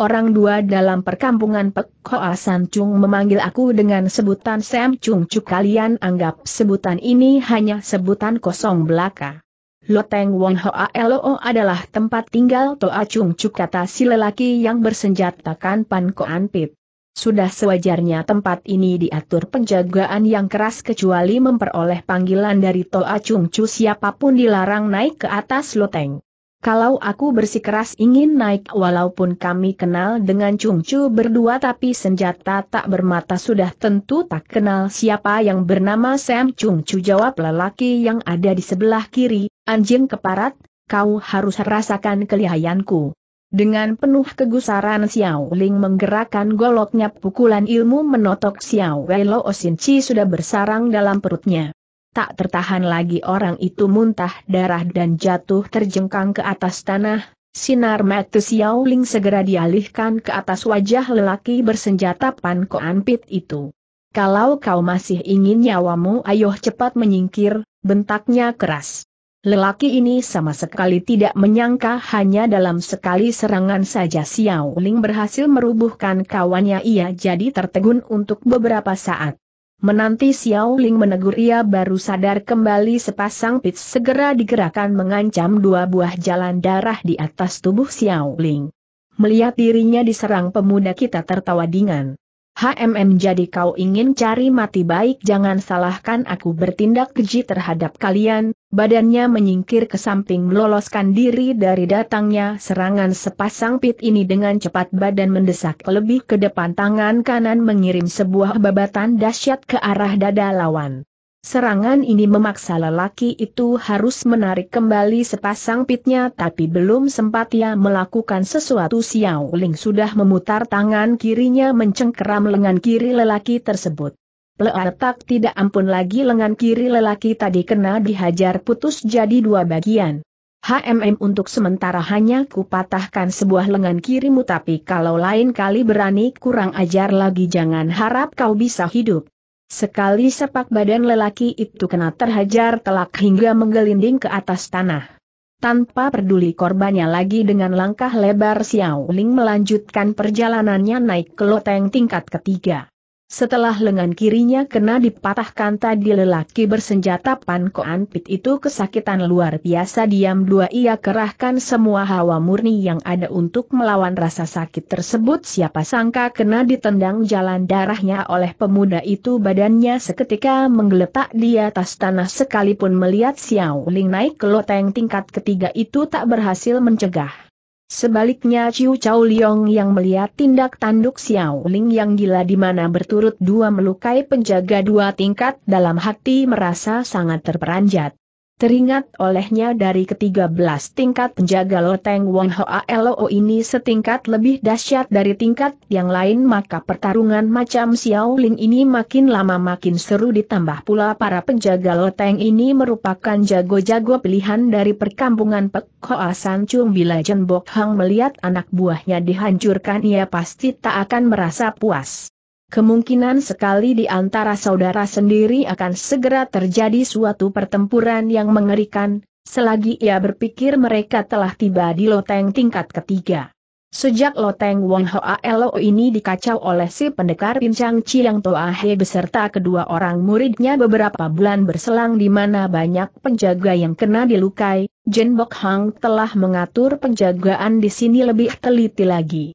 [SPEAKER 1] Orang dua dalam perkampungan Pek Hoa San Chung memanggil aku dengan sebutan Sam Chung Chu kalian anggap sebutan ini hanya sebutan kosong belaka. Loteng Wong Hoa Loo adalah tempat tinggal Toa Chung Chuk kata si lelaki yang bersenjatakan Pan Koan Pit. Sudah sewajarnya tempat ini diatur penjagaan yang keras kecuali memperoleh panggilan dari Toa Chung Chuk siapapun dilarang naik ke atas loteng. Kalau aku bersikeras ingin naik walaupun kami kenal dengan Chung Chu berdua tapi senjata tak bermata sudah tentu tak kenal siapa yang bernama Sam Chung Chu jawab lelaki yang ada di sebelah kiri, Anjing keparat, kau harus rasakan kelihayanku. Dengan penuh kegusaran Xiao Ling menggerakkan goloknya pukulan ilmu menotok Xiao Wei Lo Chi sudah bersarang dalam perutnya. Tak tertahan lagi orang itu muntah darah dan jatuh terjengkang ke atas tanah, sinar mata Xiao Ling segera dialihkan ke atas wajah lelaki bersenjata Pan Koan Pit itu. Kalau kau masih ingin nyawamu ayo cepat menyingkir, bentaknya keras. Lelaki ini sama sekali tidak menyangka hanya dalam sekali serangan saja Xiao Ling berhasil merubuhkan kawannya ia jadi tertegun untuk beberapa saat. Menanti Xiao Ling menegur ia baru sadar kembali sepasang pits segera digerakkan mengancam dua buah jalan darah di atas tubuh Xiao Ling. Melihat dirinya diserang pemuda kita tertawa dingan. HMM jadi kau ingin cari mati baik jangan salahkan aku bertindak keji terhadap kalian, badannya menyingkir ke samping meloloskan diri dari datangnya serangan sepasang pit ini dengan cepat badan mendesak lebih ke depan tangan kanan mengirim sebuah babatan dahsyat ke arah dada lawan. Serangan ini memaksa lelaki itu harus menarik kembali sepasang pitnya tapi belum sempat ia melakukan sesuatu Xiao Ling sudah memutar tangan kirinya mencengkeram lengan kiri lelaki tersebut. Pleartak tidak ampun lagi lengan kiri lelaki tadi kena dihajar putus jadi dua bagian. HMM untuk sementara hanya kupatahkan sebuah lengan kirimu tapi kalau lain kali berani kurang ajar lagi jangan harap kau bisa hidup. Sekali sepak badan lelaki itu kena terhajar telak hingga menggelinding ke atas tanah. Tanpa peduli korbannya lagi dengan langkah lebar Xiao Ling melanjutkan perjalanannya naik ke loteng tingkat ketiga. Setelah lengan kirinya kena dipatahkan tadi lelaki bersenjata Pan anpit itu kesakitan luar biasa diam dua ia kerahkan semua hawa murni yang ada untuk melawan rasa sakit tersebut siapa sangka kena ditendang jalan darahnya oleh pemuda itu badannya seketika menggeletak di atas tanah sekalipun melihat Xiao Ling naik ke loteng tingkat ketiga itu tak berhasil mencegah. Sebaliknya Chiu Chau Liong yang melihat tindak tanduk Xiao Ling yang gila di mana berturut dua melukai penjaga dua tingkat dalam hati merasa sangat terperanjat. Teringat olehnya dari ketiga belas tingkat penjaga loteng Wong Hoa Lo ini setingkat lebih dahsyat dari tingkat yang lain maka pertarungan macam Xiao Ling ini makin lama makin seru ditambah pula para penjaga loteng ini merupakan jago-jago pilihan dari perkampungan Pek Hoa San Chung bila Jen Bok Hang melihat anak buahnya dihancurkan ia pasti tak akan merasa puas. Kemungkinan sekali di antara saudara sendiri akan segera terjadi suatu pertempuran yang mengerikan, selagi ia berpikir mereka telah tiba di loteng tingkat ketiga. Sejak loteng Wong Hoa Elo ini dikacau oleh si pendekar pincang Chiang He beserta kedua orang muridnya beberapa bulan berselang di mana banyak penjaga yang kena dilukai, Jen Bok Hang telah mengatur penjagaan di sini lebih teliti lagi.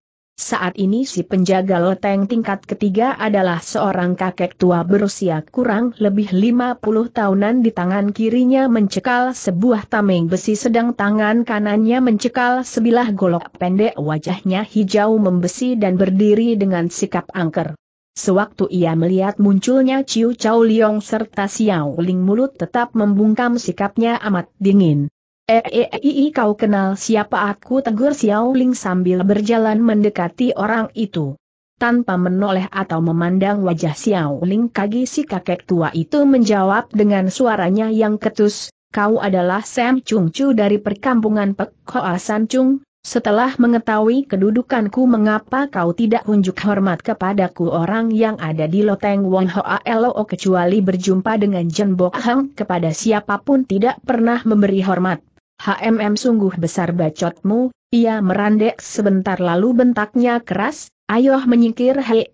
[SPEAKER 1] Saat ini si penjaga loteng tingkat ketiga adalah seorang kakek tua berusia kurang lebih 50 tahunan di tangan kirinya mencekal sebuah tameng besi sedang tangan kanannya mencekal sebilah golok pendek wajahnya hijau membesi dan berdiri dengan sikap angker. Sewaktu ia melihat munculnya Ciu Chow Liong serta Xiao Ling mulut tetap membungkam sikapnya amat dingin. Eeei eh, eh, eh, kau kenal siapa aku tegur Xiao Ling sambil berjalan mendekati orang itu. Tanpa menoleh atau memandang wajah Xiao Ling kaki si kakek tua itu menjawab dengan suaranya yang ketus, kau adalah Sam Chung Chu dari perkampungan Pek Hoa San Chung, setelah mengetahui kedudukanku mengapa kau tidak unjuk hormat kepadaku orang yang ada di loteng Wong Hoa Elo kecuali berjumpa dengan Jen Bok Hang kepada siapapun tidak pernah memberi hormat. HMM sungguh besar bacotmu, ia merandek sebentar lalu bentaknya keras, ayoh menyingkir hei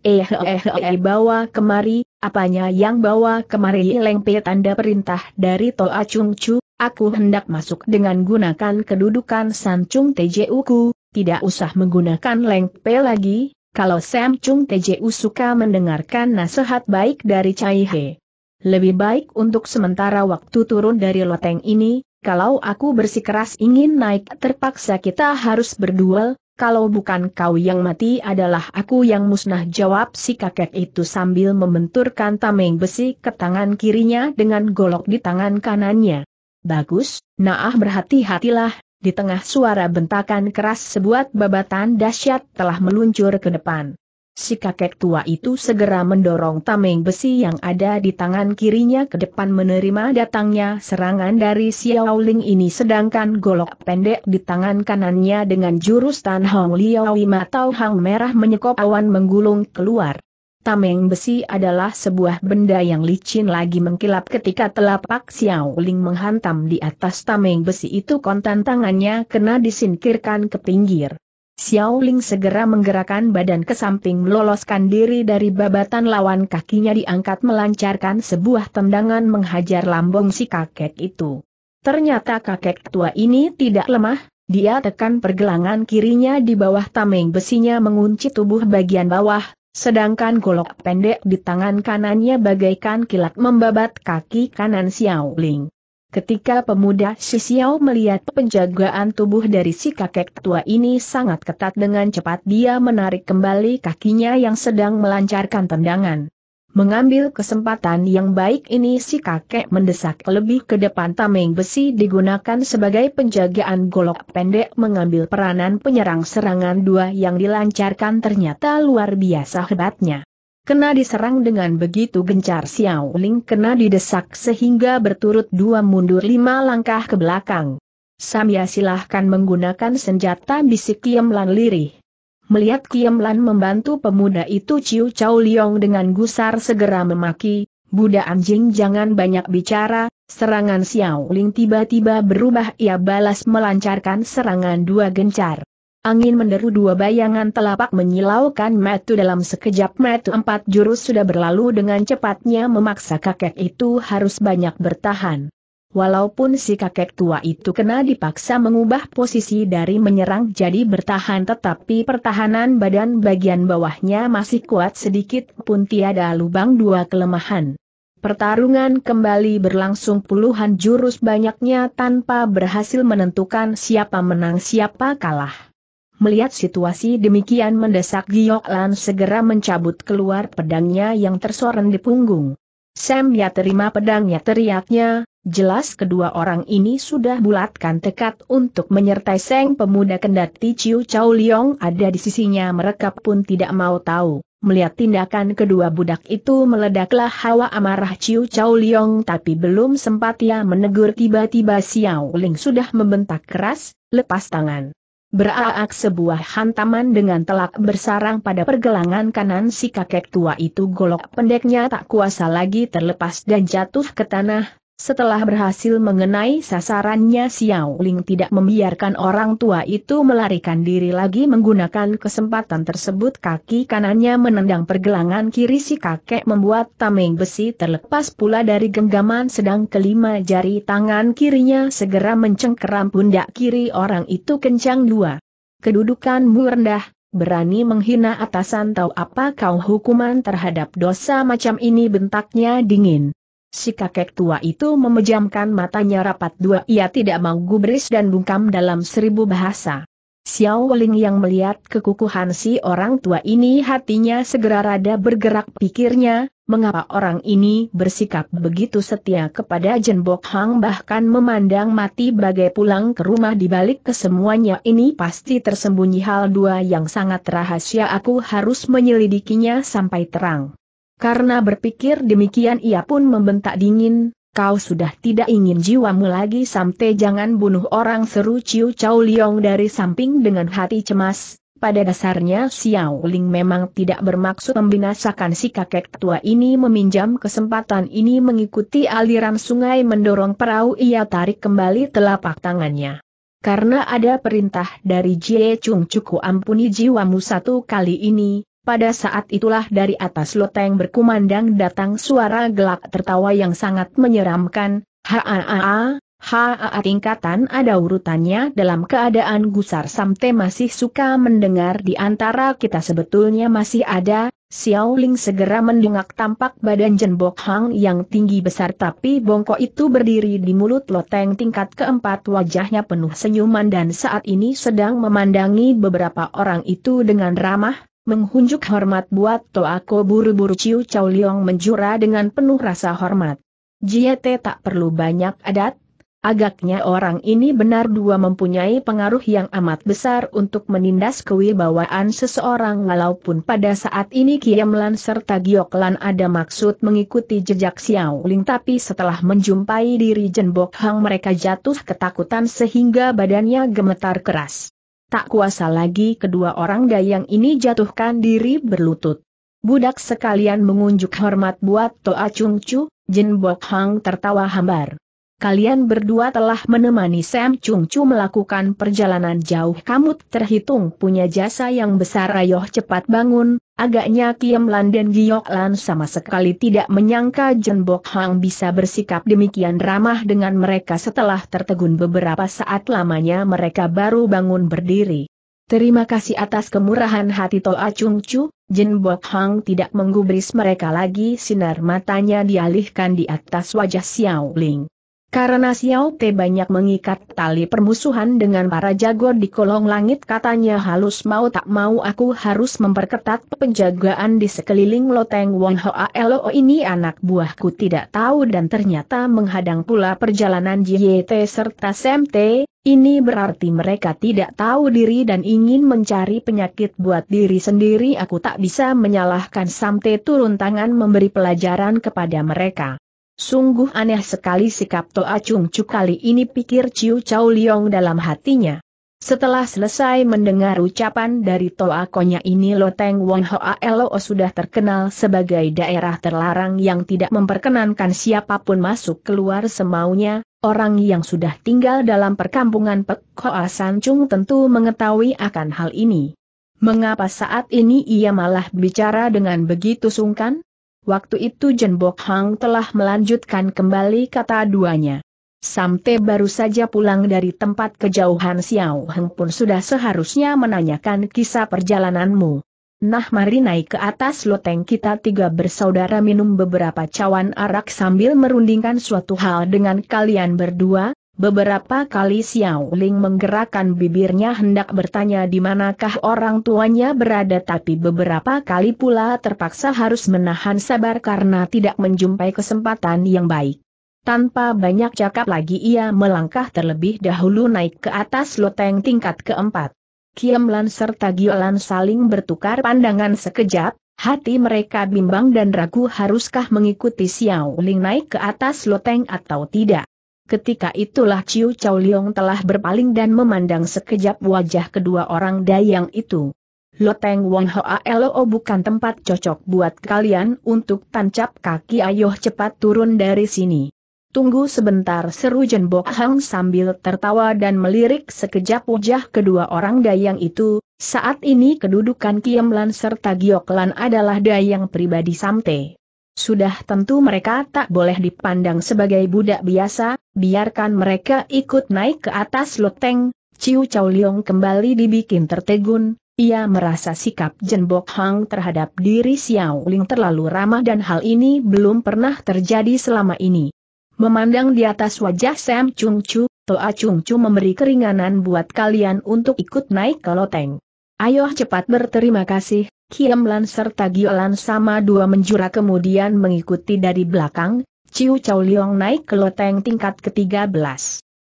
[SPEAKER 1] bawa kemari, apanya yang bawa kemari lengpe tanda perintah dari Toa Chung Chu, aku hendak masuk dengan gunakan kedudukan San Chung TJU ku, tidak usah menggunakan lengpe lagi, kalau Sam Chung TJU suka mendengarkan nasihat baik dari Cai He. Lebih baik untuk sementara waktu turun dari loteng ini, kalau aku bersikeras ingin naik terpaksa kita harus berduel, kalau bukan kau yang mati adalah aku yang musnah jawab si kakek itu sambil membenturkan tameng besi ke tangan kirinya dengan golok di tangan kanannya. Bagus, naah berhati-hatilah, di tengah suara bentakan keras sebuah babatan dahsyat telah meluncur ke depan. Si kakek tua itu segera mendorong tameng besi yang ada di tangan kirinya ke depan menerima datangnya serangan dari Xiao Ling ini sedangkan golok pendek di tangan kanannya dengan jurus Tan Hong Liaoim atau Hang Merah menyekop awan menggulung keluar. Tameng besi adalah sebuah benda yang licin lagi mengkilap ketika telapak Xiao Ling menghantam di atas tameng besi itu kontan tangannya kena disingkirkan ke pinggir. Xiao Ling segera menggerakkan badan ke samping meloloskan diri dari babatan lawan kakinya diangkat melancarkan sebuah tendangan menghajar lambung si kakek itu. Ternyata kakek tua ini tidak lemah, dia tekan pergelangan kirinya di bawah tameng besinya mengunci tubuh bagian bawah, sedangkan golok pendek di tangan kanannya bagaikan kilat membabat kaki kanan Xiao Ling. Ketika pemuda Xiao melihat penjagaan tubuh dari si kakek tua ini sangat ketat dengan cepat dia menarik kembali kakinya yang sedang melancarkan tendangan. Mengambil kesempatan yang baik ini si kakek mendesak lebih ke depan tameng besi digunakan sebagai penjagaan golok pendek mengambil peranan penyerang serangan dua yang dilancarkan ternyata luar biasa hebatnya. Kena diserang dengan begitu gencar Xiao Ling kena didesak sehingga berturut dua mundur lima langkah ke belakang. Samya silahkan menggunakan senjata bisik Kiem Lan lirih. Melihat Kiem Lan membantu pemuda itu Ciu Chao Liong dengan gusar segera memaki, Budak anjing jangan banyak bicara, serangan Xiao Ling tiba-tiba berubah ia balas melancarkan serangan dua gencar. Angin menderu dua bayangan telapak menyilaukan metu dalam sekejap metu empat jurus sudah berlalu dengan cepatnya memaksa kakek itu harus banyak bertahan. Walaupun si kakek tua itu kena dipaksa mengubah posisi dari menyerang jadi bertahan tetapi pertahanan badan bagian bawahnya masih kuat sedikit pun tiada lubang dua kelemahan. Pertarungan kembali berlangsung puluhan jurus banyaknya tanpa berhasil menentukan siapa menang siapa kalah. Melihat situasi demikian mendesak Giok Lan segera mencabut keluar pedangnya yang tersoren di punggung. Sam ya terima pedangnya teriaknya, jelas kedua orang ini sudah bulatkan tekad untuk menyertai Seng pemuda kendati Ciu Chow Leong ada di sisinya mereka pun tidak mau tahu. Melihat tindakan kedua budak itu meledaklah hawa amarah Ciu Chow Leong tapi belum sempat ia menegur tiba-tiba Xiao Ling sudah membentak keras, lepas tangan. Beraak sebuah hantaman dengan telak bersarang pada pergelangan kanan si kakek tua itu golok pendeknya tak kuasa lagi terlepas dan jatuh ke tanah, setelah berhasil mengenai sasarannya Xiao Ling tidak membiarkan orang tua itu melarikan diri lagi menggunakan kesempatan tersebut kaki kanannya menendang pergelangan kiri si kakek membuat tameng besi terlepas pula dari genggaman sedang kelima jari tangan kirinya segera mencengkeram pundak kiri orang itu kencang dua. Kedudukanmu rendah, berani menghina atasan tahu apa kau hukuman terhadap dosa macam ini bentaknya dingin. Si kakek tua itu memejamkan matanya rapat dua ia tidak mau gubris dan bungkam dalam seribu bahasa. Xiao Weling yang melihat kekukuhan si orang tua ini hatinya segera rada bergerak pikirnya, mengapa orang ini bersikap begitu setia kepada Jenbok Hang bahkan memandang mati bagai pulang ke rumah dibalik kesemuanya ini pasti tersembunyi hal dua yang sangat rahasia aku harus menyelidikinya sampai terang. Karena berpikir demikian ia pun membentak dingin, kau sudah tidak ingin jiwamu lagi sampai jangan bunuh orang seru Ciu Chow Liong dari samping dengan hati cemas, pada dasarnya Xiao Ling memang tidak bermaksud membinasakan si kakek tua ini meminjam kesempatan ini mengikuti aliran sungai mendorong perahu ia tarik kembali telapak tangannya. Karena ada perintah dari Jie Chung Cuku ampuni jiwamu satu kali ini, pada saat itulah dari atas loteng berkumandang datang suara gelak tertawa yang sangat menyeramkan, haa, haa. ha ha tingkatan ada urutannya dalam keadaan Gusar Samte masih suka mendengar di antara kita sebetulnya masih ada, Xiao Ling segera mendengak tampak badan jenbok Hang yang tinggi besar tapi bongkok itu berdiri di mulut loteng tingkat keempat wajahnya penuh senyuman dan saat ini sedang memandangi beberapa orang itu dengan ramah, menghunjuk hormat buat Toako buru-buru Ciu Chow Liong menjura dengan penuh rasa hormat. Jiete tak perlu banyak adat, agaknya orang ini benar dua mempunyai pengaruh yang amat besar untuk menindas kewibawaan seseorang walaupun pada saat ini Kiamlan serta Lan ada maksud mengikuti jejak Xiao Ling tapi setelah menjumpai diri Jenbok Hang mereka jatuh ketakutan sehingga badannya gemetar keras. Tak kuasa lagi kedua orang dayang ini jatuhkan diri berlutut. Budak sekalian mengunjuk hormat buat Toa Chung Chu, Jin Bok Hang tertawa hambar kalian berdua telah menemani Sam Chung Chu melakukan perjalanan jauh kamu terhitung punya jasa yang besar ayoh cepat bangun, agaknya Kiem Lan dan Giok Lan sama sekali tidak menyangka Jen Bok Hang bisa bersikap demikian ramah dengan mereka setelah tertegun beberapa saat lamanya mereka baru bangun berdiri. Terima kasih atas kemurahan hati Toa Chung Chu, Jin Bok Hang tidak menggubris mereka lagi sinar matanya dialihkan di atas wajah Xiao Ling. Karena Xiao Te banyak mengikat tali permusuhan dengan para jago di kolong langit katanya halus mau tak mau aku harus memperketat penjagaan di sekeliling loteng Wong Hoa Lo ini anak buahku tidak tahu dan ternyata menghadang pula perjalanan Jie Te serta SMT, ini berarti mereka tidak tahu diri dan ingin mencari penyakit buat diri sendiri aku tak bisa menyalahkan Te turun tangan memberi pelajaran kepada mereka. Sungguh aneh sekali sikap Toa Chung Chu kali ini pikir Ciu Chau Liong dalam hatinya. Setelah selesai mendengar ucapan dari Toa Konya ini Loteng Wong Hoa Loo sudah terkenal sebagai daerah terlarang yang tidak memperkenankan siapapun masuk keluar semaunya, orang yang sudah tinggal dalam perkampungan Pek Hoa Chung tentu mengetahui akan hal ini. Mengapa saat ini ia malah bicara dengan begitu sungkan? Waktu itu Jen Bok Hang telah melanjutkan kembali kata duanya. Sampai baru saja pulang dari tempat kejauhan Xiao Heng pun sudah seharusnya menanyakan kisah perjalananmu. Nah mari naik ke atas loteng kita tiga bersaudara minum beberapa cawan arak sambil merundingkan suatu hal dengan kalian berdua, Beberapa kali Xiao Ling menggerakkan bibirnya hendak bertanya di manakah orang tuanya berada tapi beberapa kali pula terpaksa harus menahan sabar karena tidak menjumpai kesempatan yang baik. Tanpa banyak cakap lagi ia melangkah terlebih dahulu naik ke atas loteng tingkat keempat. Lan serta Giolan saling bertukar pandangan sekejap, Hati mereka bimbang dan ragu haruskah mengikuti Xiao Ling naik ke atas loteng atau tidak. Ketika itulah Ciu Chow Liong telah berpaling dan memandang sekejap wajah kedua orang dayang itu. Loteng Wong Hoa Loo bukan tempat cocok buat kalian untuk tancap kaki ayoh cepat turun dari sini. Tunggu sebentar seru Jen Bok Hang sambil tertawa dan melirik sekejap wajah kedua orang dayang itu, saat ini kedudukan Kiam Lan serta Giok Lan adalah dayang pribadi Samte. Sudah tentu mereka tak boleh dipandang sebagai budak biasa, biarkan mereka ikut naik ke atas loteng, Ciu Chow Liong kembali dibikin tertegun, ia merasa sikap Jen Bok Hang terhadap diri Xiao Ling terlalu ramah dan hal ini belum pernah terjadi selama ini. Memandang di atas wajah Sam Chung Chu, Toa Chung Chu memberi keringanan buat kalian untuk ikut naik ke loteng. Ayo cepat berterima kasih, Kiamlan serta Lan sama dua menjura kemudian mengikuti dari belakang, Ciu Chow Liong naik ke loteng tingkat ke-13.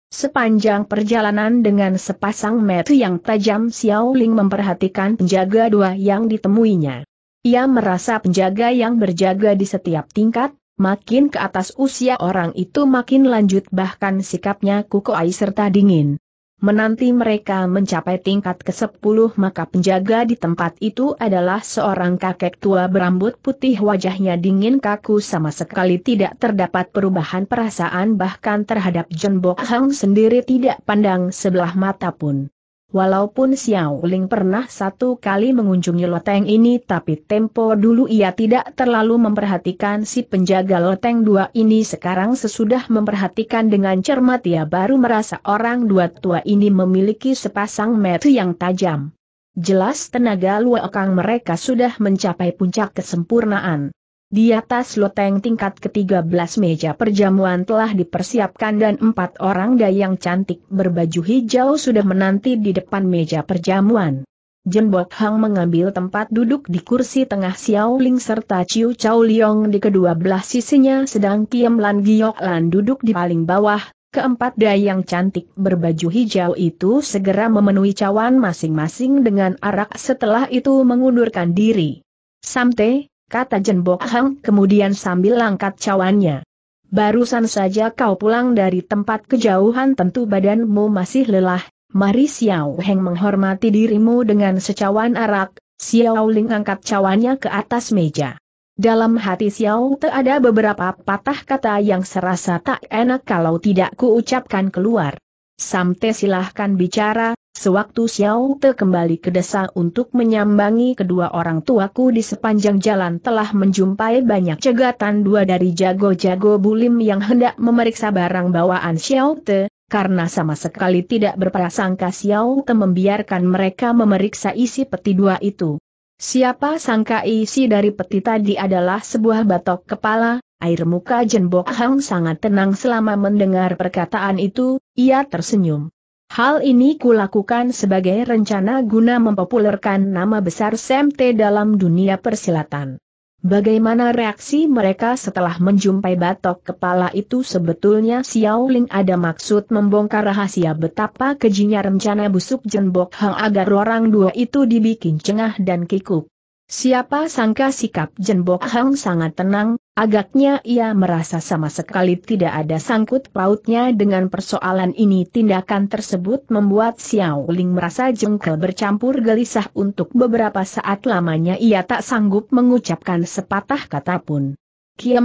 [SPEAKER 1] Sepanjang perjalanan dengan sepasang metu yang tajam Xiao Ling memperhatikan penjaga dua yang ditemuinya. Ia merasa penjaga yang berjaga di setiap tingkat, makin ke atas usia orang itu makin lanjut bahkan sikapnya kukuai serta dingin. Menanti mereka mencapai tingkat ke-10 maka penjaga di tempat itu adalah seorang kakek tua berambut putih wajahnya dingin kaku sama sekali tidak terdapat perubahan perasaan bahkan terhadap John Bok Hang sendiri tidak pandang sebelah mata pun. Walaupun Xiao Ling pernah satu kali mengunjungi loteng ini tapi tempo dulu ia tidak terlalu memperhatikan si penjaga loteng dua ini sekarang sesudah memperhatikan dengan cermat ia baru merasa orang dua tua ini memiliki sepasang mata yang tajam. Jelas tenaga luakang mereka sudah mencapai puncak kesempurnaan. Di atas loteng tingkat ke-13 meja perjamuan telah dipersiapkan dan empat orang dayang cantik berbaju hijau sudah menanti di depan meja perjamuan. Jen Bok Hang mengambil tempat duduk di kursi tengah Xiao Ling serta Chiu Chao Liong di kedua belah sisinya sedang Kiem Lan Giok Lan duduk di paling bawah. Keempat dayang cantik berbaju hijau itu segera memenuhi cawan masing-masing dengan arak setelah itu mengundurkan diri. Samte, kata Jenbok Hang kemudian sambil angkat cawannya. Barusan saja kau pulang dari tempat kejauhan tentu badanmu masih lelah, mari Xiao Heng menghormati dirimu dengan secawan arak, Xiao Ling angkat cawannya ke atas meja. Dalam hati Xiao Te ada beberapa patah kata yang serasa tak enak kalau tidak kuucapkan keluar. Samte silahkan bicara, Sewaktu Xiao Te kembali ke desa untuk menyambangi kedua orang tuaku di sepanjang jalan telah menjumpai banyak cegatan dua dari jago-jago bulim yang hendak memeriksa barang bawaan Xiao Te, karena sama sekali tidak berprasangka Xiao Te membiarkan mereka memeriksa isi peti dua itu. Siapa sangka isi dari peti tadi adalah sebuah batok kepala, air muka Jenbok Hang sangat tenang selama mendengar perkataan itu, ia tersenyum. Hal ini kulakukan sebagai rencana guna mempopulerkan nama besar SMT dalam dunia persilatan. Bagaimana reaksi mereka setelah menjumpai batok kepala itu sebetulnya Xiao Ling ada maksud membongkar rahasia betapa kejinya rencana busuk Jenbok Hang agar orang dua itu dibikin cengah dan kikuk. Siapa sangka sikap Jenbok Hang sangat tenang, agaknya ia merasa sama sekali tidak ada sangkut pautnya dengan persoalan ini tindakan tersebut membuat Xiao Ling merasa jengkel bercampur gelisah untuk beberapa saat lamanya ia tak sanggup mengucapkan sepatah kata pun.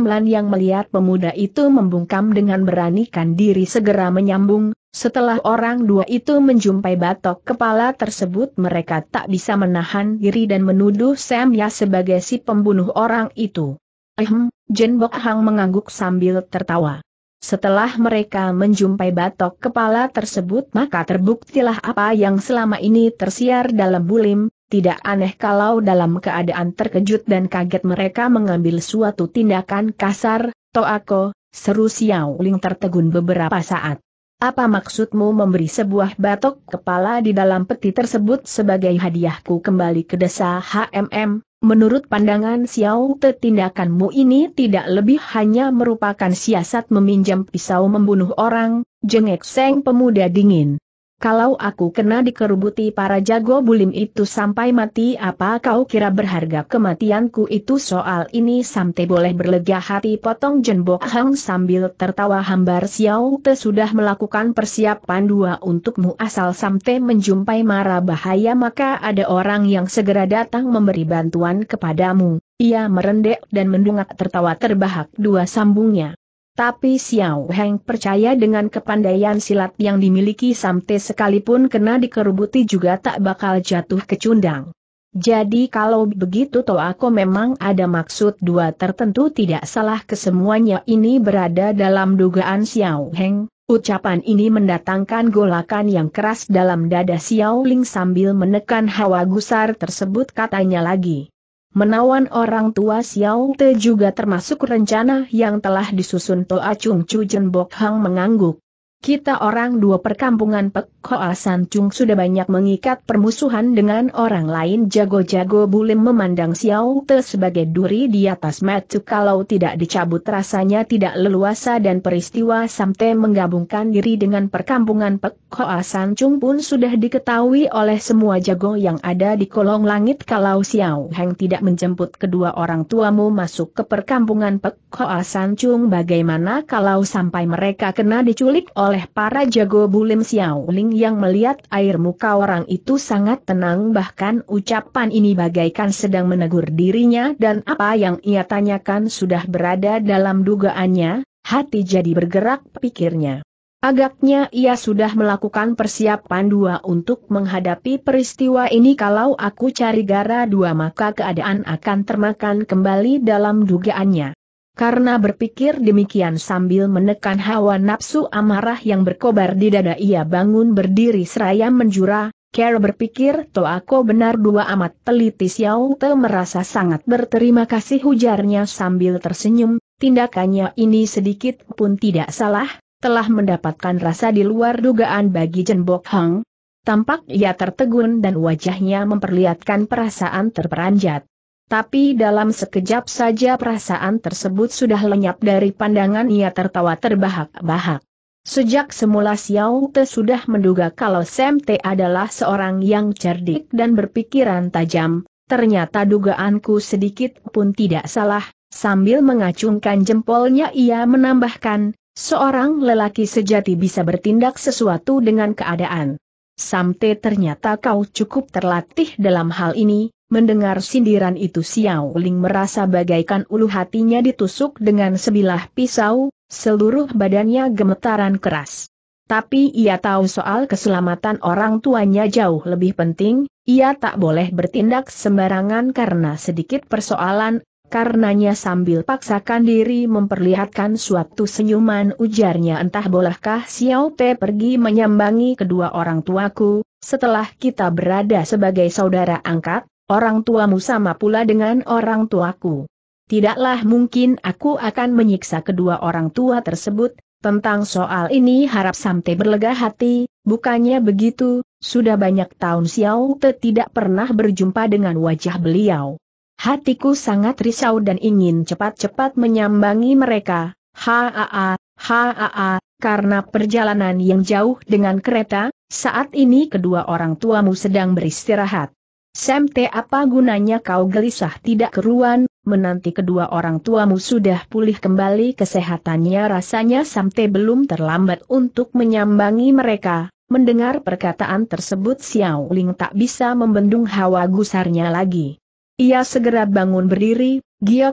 [SPEAKER 1] Lan yang melihat pemuda itu membungkam dengan beranikan diri segera menyambung, setelah orang dua itu menjumpai batok kepala tersebut mereka tak bisa menahan diri dan menuduh Sam Ya sebagai si pembunuh orang itu. Ehem, Jen Bok Hang mengangguk sambil tertawa. Setelah mereka menjumpai batok kepala tersebut maka terbuktilah apa yang selama ini tersiar dalam bulim, tidak aneh kalau dalam keadaan terkejut dan kaget mereka mengambil suatu tindakan kasar, Toako, seru Xiao Ling tertegun beberapa saat. Apa maksudmu memberi sebuah batok kepala di dalam peti tersebut sebagai hadiahku kembali ke desa HMM? Menurut pandangan Xiao Te tindakanmu ini tidak lebih hanya merupakan siasat meminjam pisau membunuh orang, jengek Seng pemuda dingin. Kalau aku kena dikerubuti para jago bulim itu sampai mati apa kau kira berharga kematianku itu soal ini sampai boleh berlega hati potong jenbok, hang sambil tertawa hambar Xiao Te sudah melakukan persiapan dua untukmu asal sampai menjumpai mara bahaya maka ada orang yang segera datang memberi bantuan kepadamu. Ia merendek dan mendungak tertawa terbahak dua sambungnya. Tapi Xiao Heng percaya dengan kepandaian silat yang dimiliki Samte sekalipun kena dikerubuti juga tak bakal jatuh ke cundang. Jadi kalau begitu toh aku memang ada maksud dua tertentu tidak salah kesemuanya ini berada dalam dugaan Xiao Heng. Ucapan ini mendatangkan golakan yang keras dalam dada Xiao Ling sambil menekan hawa gusar tersebut katanya lagi. Menawan orang tua Xiao Te juga termasuk rencana yang telah disusun Toa Chung Chu Jen Bok Hang mengangguk. Kita orang dua perkampungan Pek Koa ah San Chung sudah banyak mengikat permusuhan dengan orang lain jago-jago bulim memandang Xiao Te sebagai duri di atas metu kalau tidak dicabut rasanya tidak leluasa dan peristiwa Samte menggabungkan diri dengan perkampungan Pek Koa ah San Chung pun sudah diketahui oleh semua jago yang ada di kolong langit kalau Xiao Heng tidak menjemput kedua orang tuamu masuk ke perkampungan Pek Koa ah San Chung bagaimana kalau sampai mereka kena diculik oleh para jago bulim Xiao Ling yang melihat air muka orang itu sangat tenang bahkan ucapan ini bagaikan sedang menegur dirinya dan apa yang ia tanyakan sudah berada dalam dugaannya, hati jadi bergerak pikirnya. Agaknya ia sudah melakukan persiapan dua untuk menghadapi peristiwa ini kalau aku cari gara dua maka keadaan akan termakan kembali dalam dugaannya. Karena berpikir demikian sambil menekan hawa nafsu amarah yang berkobar di dada ia bangun berdiri seraya menjura, Kera berpikir aku benar dua amat teliti Xiao Te merasa sangat berterima kasih hujarnya sambil tersenyum, tindakannya ini sedikit pun tidak salah, telah mendapatkan rasa di luar dugaan bagi Jen Bok Hang. Tampak ia tertegun dan wajahnya memperlihatkan perasaan terperanjat tapi dalam sekejap saja perasaan tersebut sudah lenyap dari pandangan ia tertawa terbahak-bahak. Sejak semula Xiao Te sudah menduga kalau Sam Te adalah seorang yang cerdik dan berpikiran tajam, ternyata dugaanku sedikit pun tidak salah, sambil mengacungkan jempolnya ia menambahkan, seorang lelaki sejati bisa bertindak sesuatu dengan keadaan. Samte ternyata kau cukup terlatih dalam hal ini, Mendengar sindiran itu Xiao Ling merasa bagaikan ulu hatinya ditusuk dengan sebilah pisau, seluruh badannya gemetaran keras. Tapi ia tahu soal keselamatan orang tuanya jauh lebih penting, ia tak boleh bertindak sembarangan karena sedikit persoalan, karenanya sambil paksakan diri memperlihatkan suatu senyuman ujarnya entah bolehkah Xiao Pe pergi menyambangi kedua orang tuaku, setelah kita berada sebagai saudara angkat, Orang tuamu sama pula dengan orang tuaku. Tidaklah mungkin aku akan menyiksa kedua orang tua tersebut, tentang soal ini harap Samte berlega hati, bukannya begitu, sudah banyak tahun Xiao Te tidak pernah berjumpa dengan wajah beliau. Hatiku sangat risau dan ingin cepat-cepat menyambangi mereka, haa, haa, karena perjalanan yang jauh dengan kereta, saat ini kedua orang tuamu sedang beristirahat. Semte apa gunanya kau gelisah tidak keruan, menanti kedua orang tuamu sudah pulih kembali kesehatannya rasanya Samte belum terlambat untuk menyambangi mereka. Mendengar perkataan tersebut Xiao Ling tak bisa membendung hawa gusarnya lagi. Ia segera bangun berdiri,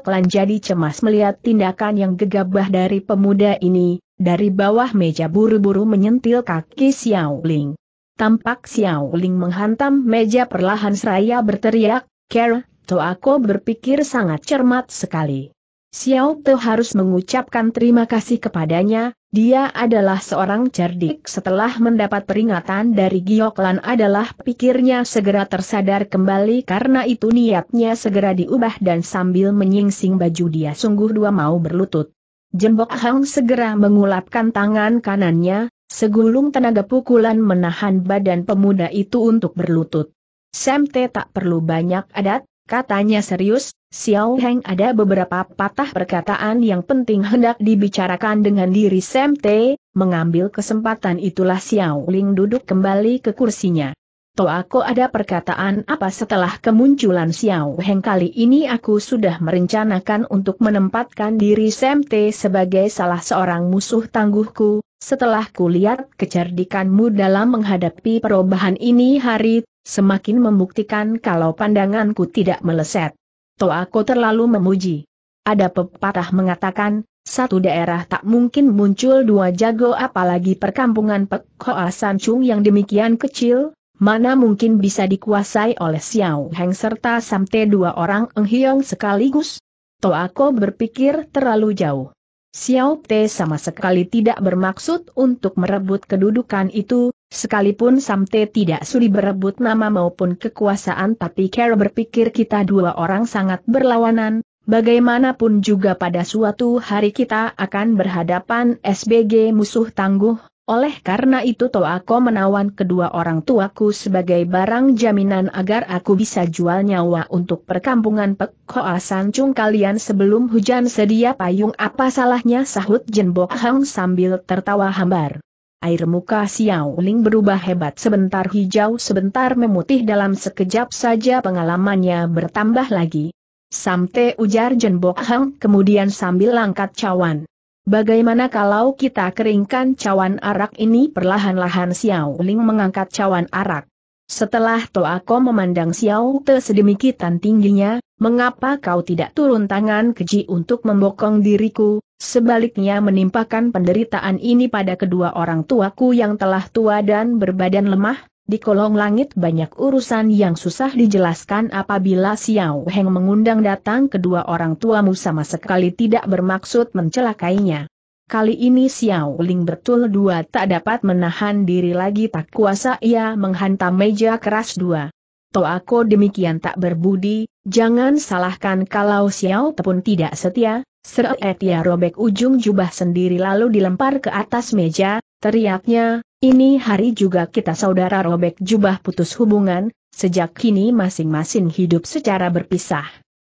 [SPEAKER 1] lan jadi cemas melihat tindakan yang gegabah dari pemuda ini, dari bawah meja buru-buru menyentil kaki Xiao Ling. Tampak Xiao Ling menghantam meja perlahan seraya berteriak, to aku berpikir sangat cermat sekali. Xiao Te harus mengucapkan terima kasih kepadanya, dia adalah seorang cerdik setelah mendapat peringatan dari Gioklan adalah pikirnya segera tersadar kembali karena itu niatnya segera diubah dan sambil menyingsing baju dia sungguh dua mau berlutut. Jembok Hang segera mengulapkan tangan kanannya, Segulung tenaga pukulan menahan badan pemuda itu untuk berlutut. Sam tak perlu banyak adat, katanya serius, Xiao Heng ada beberapa patah perkataan yang penting hendak dibicarakan dengan diri Sam mengambil kesempatan itulah Xiao Ling duduk kembali ke kursinya. aku ada perkataan apa setelah kemunculan Xiao Heng kali ini aku sudah merencanakan untuk menempatkan diri Sam sebagai salah seorang musuh tangguhku, setelah kulihat kecerdikanmu dalam menghadapi perubahan ini hari, semakin membuktikan kalau pandanganku tidak meleset. Toa aku terlalu memuji. Ada pepatah mengatakan, satu daerah tak mungkin muncul dua jago apalagi perkampungan Pek Hoa Sancung yang demikian kecil, mana mungkin bisa dikuasai oleh Xiao Heng serta Samte dua orang Eng Hiong sekaligus? aku berpikir terlalu jauh. Xiao Te sama sekali tidak bermaksud untuk merebut kedudukan itu, sekalipun Sam Te tidak sudi berebut nama maupun kekuasaan tapi Carol berpikir kita dua orang sangat berlawanan, bagaimanapun juga pada suatu hari kita akan berhadapan SBG musuh tangguh, oleh karena itu Toako menawan kedua orang tuaku sebagai barang jaminan agar aku bisa jual nyawa untuk perkampungan Pekoa Sancung kalian sebelum hujan sedia payung apa salahnya sahut Jenbok Hang sambil tertawa hambar. Air muka Xiao Ling berubah hebat sebentar hijau sebentar memutih dalam sekejap saja pengalamannya bertambah lagi. sampai ujar Jenbok Hang kemudian sambil langkat cawan. Bagaimana kalau kita keringkan cawan arak ini perlahan-lahan Xiao Ling mengangkat cawan arak. Setelah Toako memandang Xiao Te sedemikian tingginya, mengapa kau tidak turun tangan keji untuk membokong diriku, sebaliknya menimpakan penderitaan ini pada kedua orang tuaku yang telah tua dan berbadan lemah? Di kolong langit banyak urusan yang susah dijelaskan apabila Xiao Heng mengundang datang kedua orang tuamu sama sekali tidak bermaksud mencelakainya. Kali ini Xiao Ling betul dua tak dapat menahan diri lagi tak kuasa ia menghantam meja keras dua. aku demikian tak berbudi, jangan salahkan kalau Xiao pun tidak setia, Seret ia robek ujung jubah sendiri lalu dilempar ke atas meja, teriaknya, ini hari juga kita saudara robek jubah putus hubungan, sejak kini masing-masing hidup secara berpisah.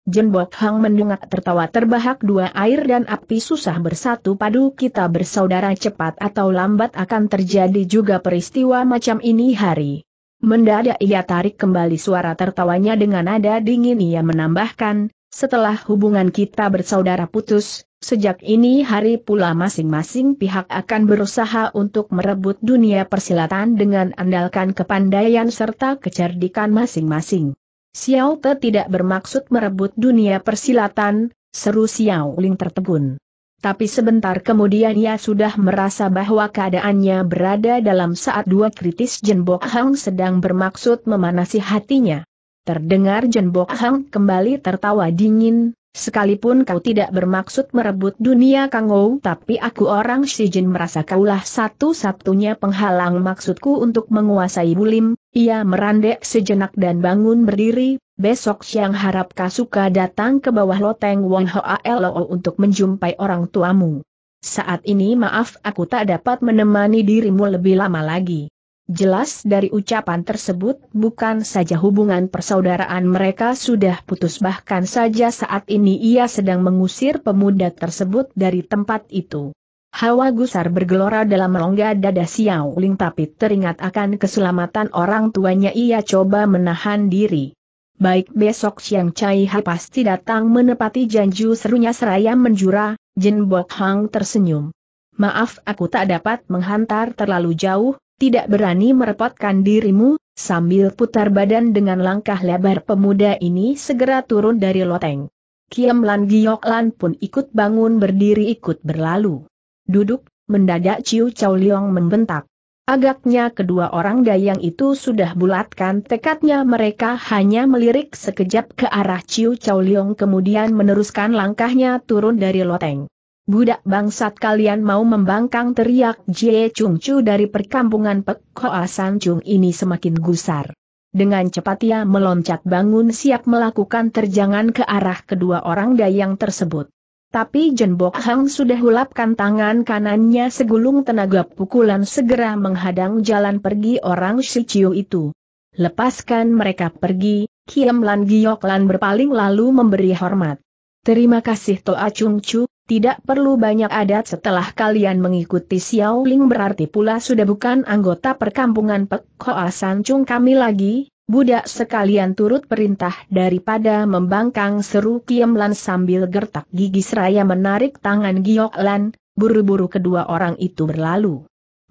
[SPEAKER 1] Jenbok Hang mendungak tertawa terbahak dua air dan api susah bersatu padu kita bersaudara cepat atau lambat akan terjadi juga peristiwa macam ini hari. Mendadak ia tarik kembali suara tertawanya dengan nada dingin ia menambahkan, setelah hubungan kita bersaudara putus, Sejak ini hari pula masing-masing pihak akan berusaha untuk merebut dunia persilatan dengan andalkan kepandaian serta kecerdikan masing-masing. Xiao Te tidak bermaksud merebut dunia persilatan, seru Xiao Ling tertegun. Tapi sebentar kemudian ia sudah merasa bahwa keadaannya berada dalam saat dua kritis Jenbok Hang sedang bermaksud memanasi hatinya. Terdengar Jenbok Hang kembali tertawa dingin, Sekalipun kau tidak bermaksud merebut dunia Kangou tapi aku orang Shijin merasa kaulah satu-satunya penghalang maksudku untuk menguasai bulim, ia merandek sejenak dan bangun berdiri, besok siang harap Kasuka datang ke bawah loteng Wong Hoalo untuk menjumpai orang tuamu. Saat ini maaf aku tak dapat menemani dirimu lebih lama lagi. Jelas dari ucapan tersebut, bukan saja hubungan persaudaraan mereka sudah putus bahkan saja saat ini ia sedang mengusir pemuda tersebut dari tempat itu. Hawa gusar bergelora dalam rongga dada Xiao Ling tapi teringat akan keselamatan orang tuanya ia coba menahan diri. Baik besok siang Chai Ha pasti datang menepati janji serunya seraya menjura, Jin Bok Hang tersenyum. Maaf aku tak dapat menghantar terlalu jauh, tidak berani merepotkan dirimu, sambil putar badan dengan langkah lebar pemuda ini segera turun dari loteng. Kiam Lan Giok Lan pun ikut bangun berdiri ikut berlalu. Duduk, mendadak Ciu Chow Liong membentak. Agaknya kedua orang dayang itu sudah bulatkan tekadnya mereka hanya melirik sekejap ke arah Ciu Chow Liong kemudian meneruskan langkahnya turun dari loteng. Budak bangsat kalian mau membangkang teriak Jie Chung Chu dari perkampungan Pek Hoa San Chung ini semakin gusar. Dengan cepat ia meloncat bangun siap melakukan terjangan ke arah kedua orang dayang tersebut. Tapi Jen Bok Hang sudah hulapkan tangan kanannya segulung tenaga pukulan segera menghadang jalan pergi orang Shi Chiu itu. Lepaskan mereka pergi, Kiam Lan Giok Lan berpaling lalu memberi hormat. Terima kasih Toa Chung Chu, tidak perlu banyak adat setelah kalian mengikuti Xiao Ling berarti pula sudah bukan anggota perkampungan Pek Hoa Sancung kami lagi, budak sekalian turut perintah daripada membangkang seru Kiem Lan sambil gertak gigi seraya menarik tangan Giok Lan, buru-buru kedua orang itu berlalu.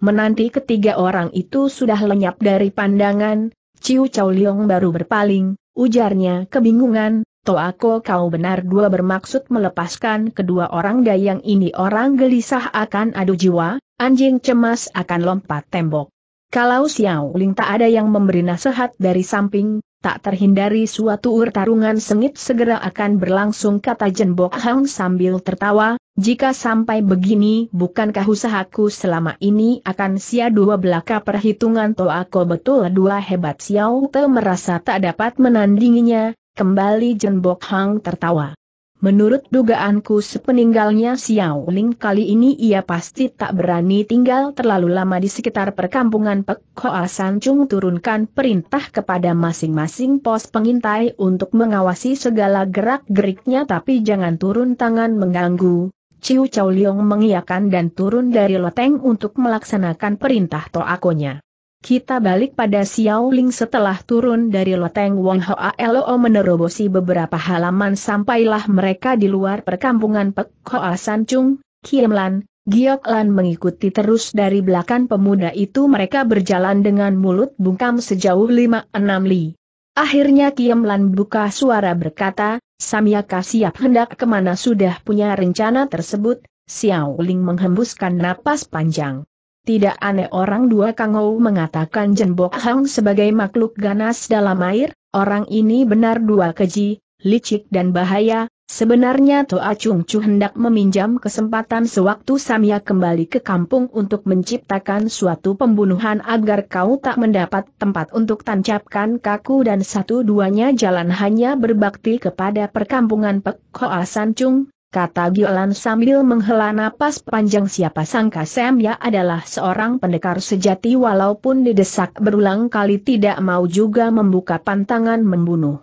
[SPEAKER 1] Menanti ketiga orang itu sudah lenyap dari pandangan, Ciu Chow Leong baru berpaling, ujarnya kebingungan, Toako kau benar dua bermaksud melepaskan kedua orang dayang ini orang gelisah akan adu jiwa, anjing cemas akan lompat tembok. Kalau Xiao Ling tak ada yang memberi nasihat dari samping, tak terhindari suatu urtarungan sengit segera akan berlangsung kata Jenbok Hang sambil tertawa, jika sampai begini bukankah usahaku selama ini akan sia dua belaka perhitungan Toako betul dua hebat Xiao Te merasa tak dapat menandinginya, Kembali Bok Hang tertawa. Menurut dugaanku sepeninggalnya Xiao Ling kali ini ia pasti tak berani tinggal terlalu lama di sekitar perkampungan Pek Hoa San Chung turunkan perintah kepada masing-masing pos pengintai untuk mengawasi segala gerak-geriknya tapi jangan turun tangan mengganggu. Ciu Chow Leong mengiyakan dan turun dari loteng untuk melaksanakan perintah toakonya. Kita balik pada Xiao Ling setelah turun dari loteng Wong Hoa Lo menerobosi beberapa halaman sampailah mereka di luar perkampungan Pek Hoa Sancung, Kiemlan, Giok Lan mengikuti terus dari belakang pemuda itu mereka berjalan dengan mulut bungkam sejauh lima enam li. Akhirnya Kiemlan buka suara berkata, Samyaka siap hendak kemana sudah punya rencana tersebut, Xiao Ling menghembuskan napas panjang. Tidak aneh orang dua Kangou mengatakan Jenbok Hang sebagai makhluk ganas dalam air, orang ini benar dua keji, licik dan bahaya, sebenarnya Toa Chung Chu hendak meminjam kesempatan sewaktu Samia kembali ke kampung untuk menciptakan suatu pembunuhan agar kau tak mendapat tempat untuk tancapkan kaku dan satu duanya jalan hanya berbakti kepada perkampungan Pek Hoa San Chung, kata Gilan sambil menghela napas panjang siapa sangka Semya adalah seorang pendekar sejati walaupun didesak berulang kali tidak mau juga membuka pantangan membunuh.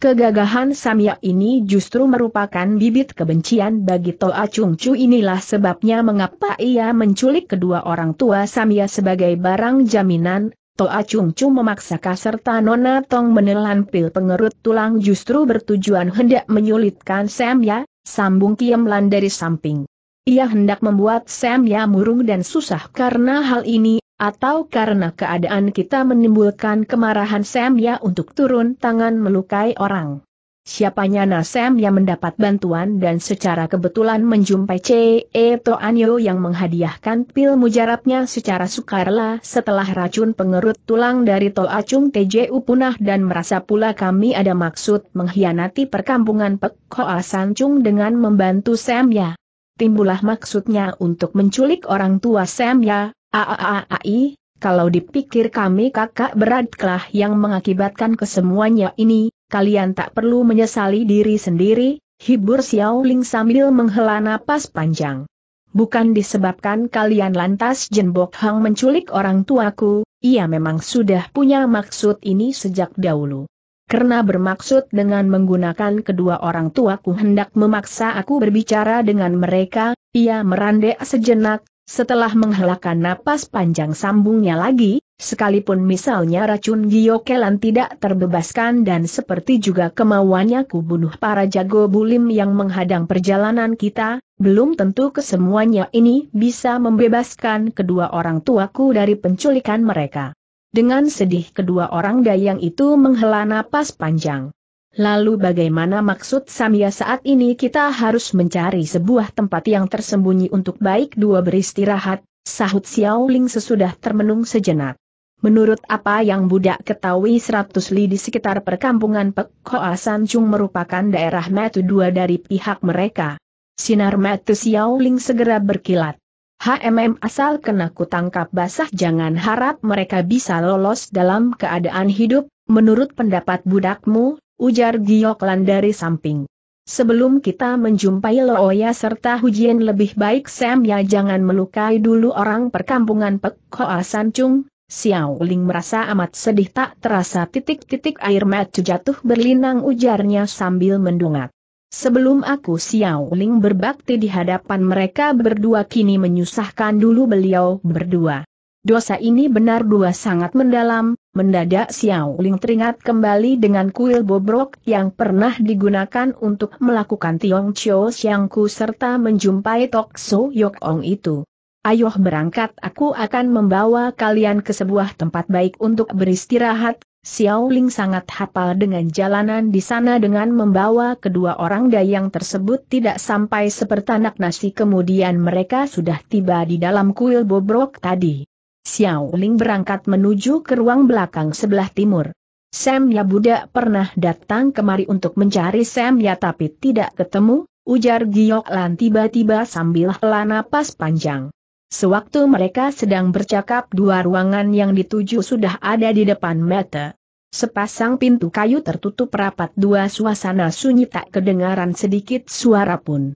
[SPEAKER 1] Kegagahan Samya ini justru merupakan bibit kebencian bagi Toa ah Chung inilah sebabnya mengapa ia menculik kedua orang tua Samya sebagai barang jaminan, Toa ah Chung memaksa Kaserta Nona Tong menelan pil pengerut tulang justru bertujuan hendak menyulitkan Samya, sambung lan dari samping. Ia hendak membuat Sam Ya murung dan susah karena hal ini, atau karena keadaan kita menimbulkan kemarahan Sam Ya untuk turun tangan melukai orang. Siapanya Nasem yang mendapat bantuan dan secara kebetulan menjumpai C.E. Toanyo yang menghadiahkan pil mujarabnya secara sukarela setelah racun pengerut tulang dari Tol Acung TJU punah dan merasa pula kami ada maksud mengkhianati perkampungan Pek Hoa Sancung dengan membantu Sam ya. Timbulah maksudnya untuk menculik orang tua Sam ya. aaaai, kalau dipikir kami kakak beratlah yang mengakibatkan kesemuanya ini, kalian tak perlu menyesali diri sendiri, hibur Xiao Ling sambil menghela napas panjang. Bukan disebabkan kalian lantas Jenbok Hang menculik orang tuaku, ia memang sudah punya maksud ini sejak dahulu. Karena bermaksud dengan menggunakan kedua orang tuaku hendak memaksa aku berbicara dengan mereka, ia merandek sejenak, setelah menghelakan napas panjang sambungnya lagi, sekalipun misalnya racun Giokelan tidak terbebaskan dan seperti juga kemauannya kubunuh para jago bulim yang menghadang perjalanan kita, belum tentu kesemuanya ini bisa membebaskan kedua orang tuaku dari penculikan mereka. Dengan sedih kedua orang dayang itu menghela napas panjang. Lalu bagaimana maksud Samia saat ini kita harus mencari sebuah tempat yang tersembunyi untuk baik dua beristirahat, sahut Xiao Ling sesudah termenung sejenak. Menurut apa yang budak ketahui 100 li di sekitar perkampungan Pekhoa Hoa Sanjung merupakan daerah metu dua dari pihak mereka. Sinar metu Xiao Ling segera berkilat. HMM asal kena kutangkap basah jangan harap mereka bisa lolos dalam keadaan hidup, menurut pendapat budakmu, ujar Gioklan dari samping. Sebelum kita menjumpai Looya serta Hujian lebih baik Sam ya jangan melukai dulu orang perkampungan Pek Hoa Chung, Xiao Ling merasa amat sedih tak terasa titik-titik air mata jatuh berlinang ujarnya sambil mendungat. Sebelum aku Xiao Ling berbakti di hadapan mereka berdua kini menyusahkan dulu beliau berdua. Dosa ini benar dua sangat mendalam, mendadak Xiao Ling teringat kembali dengan kuil bobrok yang pernah digunakan untuk melakukan Tiong Chio ku serta menjumpai Tok So Yok Ong itu. Ayo berangkat aku akan membawa kalian ke sebuah tempat baik untuk beristirahat, Xiao Ling sangat hafal dengan jalanan di sana dengan membawa kedua orang dayang tersebut tidak sampai sepertanak nasi kemudian mereka sudah tiba di dalam kuil bobrok tadi. Xiao Ling berangkat menuju ke ruang belakang sebelah timur. Sam Ya Buddha pernah datang kemari untuk mencari Sam Ya tapi tidak ketemu, ujar Giok Lan tiba-tiba sambil hela napas panjang. Sewaktu mereka sedang bercakap dua ruangan yang dituju sudah ada di depan mata. Sepasang pintu kayu tertutup rapat dua suasana sunyi tak kedengaran sedikit suara pun.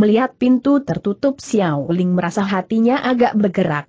[SPEAKER 1] Melihat pintu tertutup Xiao Ling merasa hatinya agak bergerak.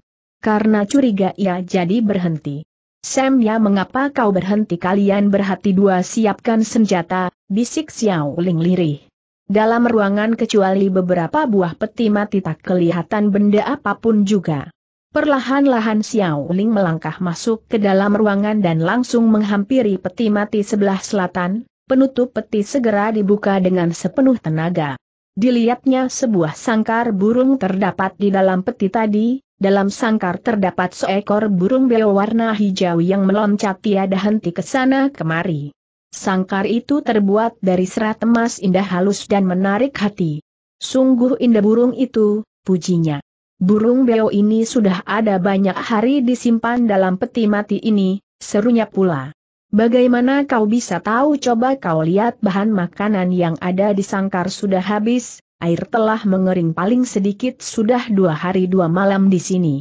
[SPEAKER 1] Karena curiga ia jadi berhenti. Sam, ya mengapa kau berhenti kalian berhati dua siapkan senjata, bisik Xiao Ling lirih. Dalam ruangan kecuali beberapa buah peti mati tak kelihatan benda apapun juga. Perlahan-lahan Xiao Ling melangkah masuk ke dalam ruangan dan langsung menghampiri peti mati sebelah selatan, penutup peti segera dibuka dengan sepenuh tenaga. Dilihatnya sebuah sangkar burung terdapat di dalam peti tadi, dalam sangkar terdapat seekor burung beo warna hijau yang meloncat tiada henti ke sana kemari. Sangkar itu terbuat dari serat emas indah halus dan menarik hati. Sungguh indah burung itu, pujinya. Burung beo ini sudah ada banyak hari disimpan dalam peti mati ini, serunya pula. Bagaimana kau bisa tahu coba kau lihat bahan makanan yang ada di sangkar sudah habis, air telah mengering paling sedikit sudah dua hari dua malam di sini.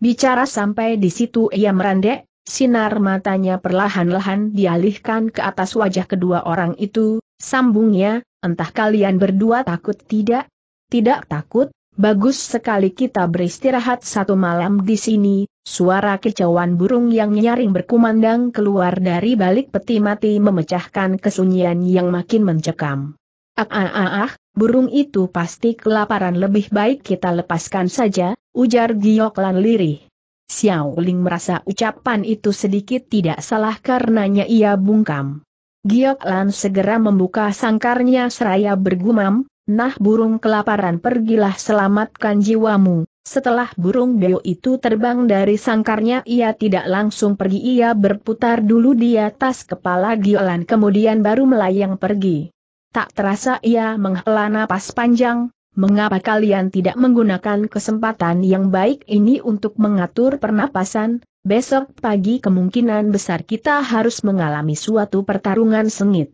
[SPEAKER 1] Bicara sampai di situ ia merandek, sinar matanya perlahan-lahan dialihkan ke atas wajah kedua orang itu, sambungnya, entah kalian berdua takut tidak? Tidak takut, bagus sekali kita beristirahat satu malam di sini, suara kecauan burung yang nyaring berkumandang keluar dari balik peti mati memecahkan kesunyian yang makin mencekam. Ah, ah, ah, ah, burung itu pasti kelaparan lebih baik kita lepaskan saja, ujar Giok Lan lirih. Xiao Ling merasa ucapan itu sedikit tidak salah karenanya ia bungkam. Giok Lan segera membuka sangkarnya seraya bergumam, nah burung kelaparan pergilah selamatkan jiwamu. Setelah burung beo itu terbang dari sangkarnya ia tidak langsung pergi ia berputar dulu di atas kepala Giok Lan kemudian baru melayang pergi. Tak terasa ia menghela napas panjang, mengapa kalian tidak menggunakan kesempatan yang baik ini untuk mengatur pernapasan, besok pagi kemungkinan besar kita harus mengalami suatu pertarungan sengit.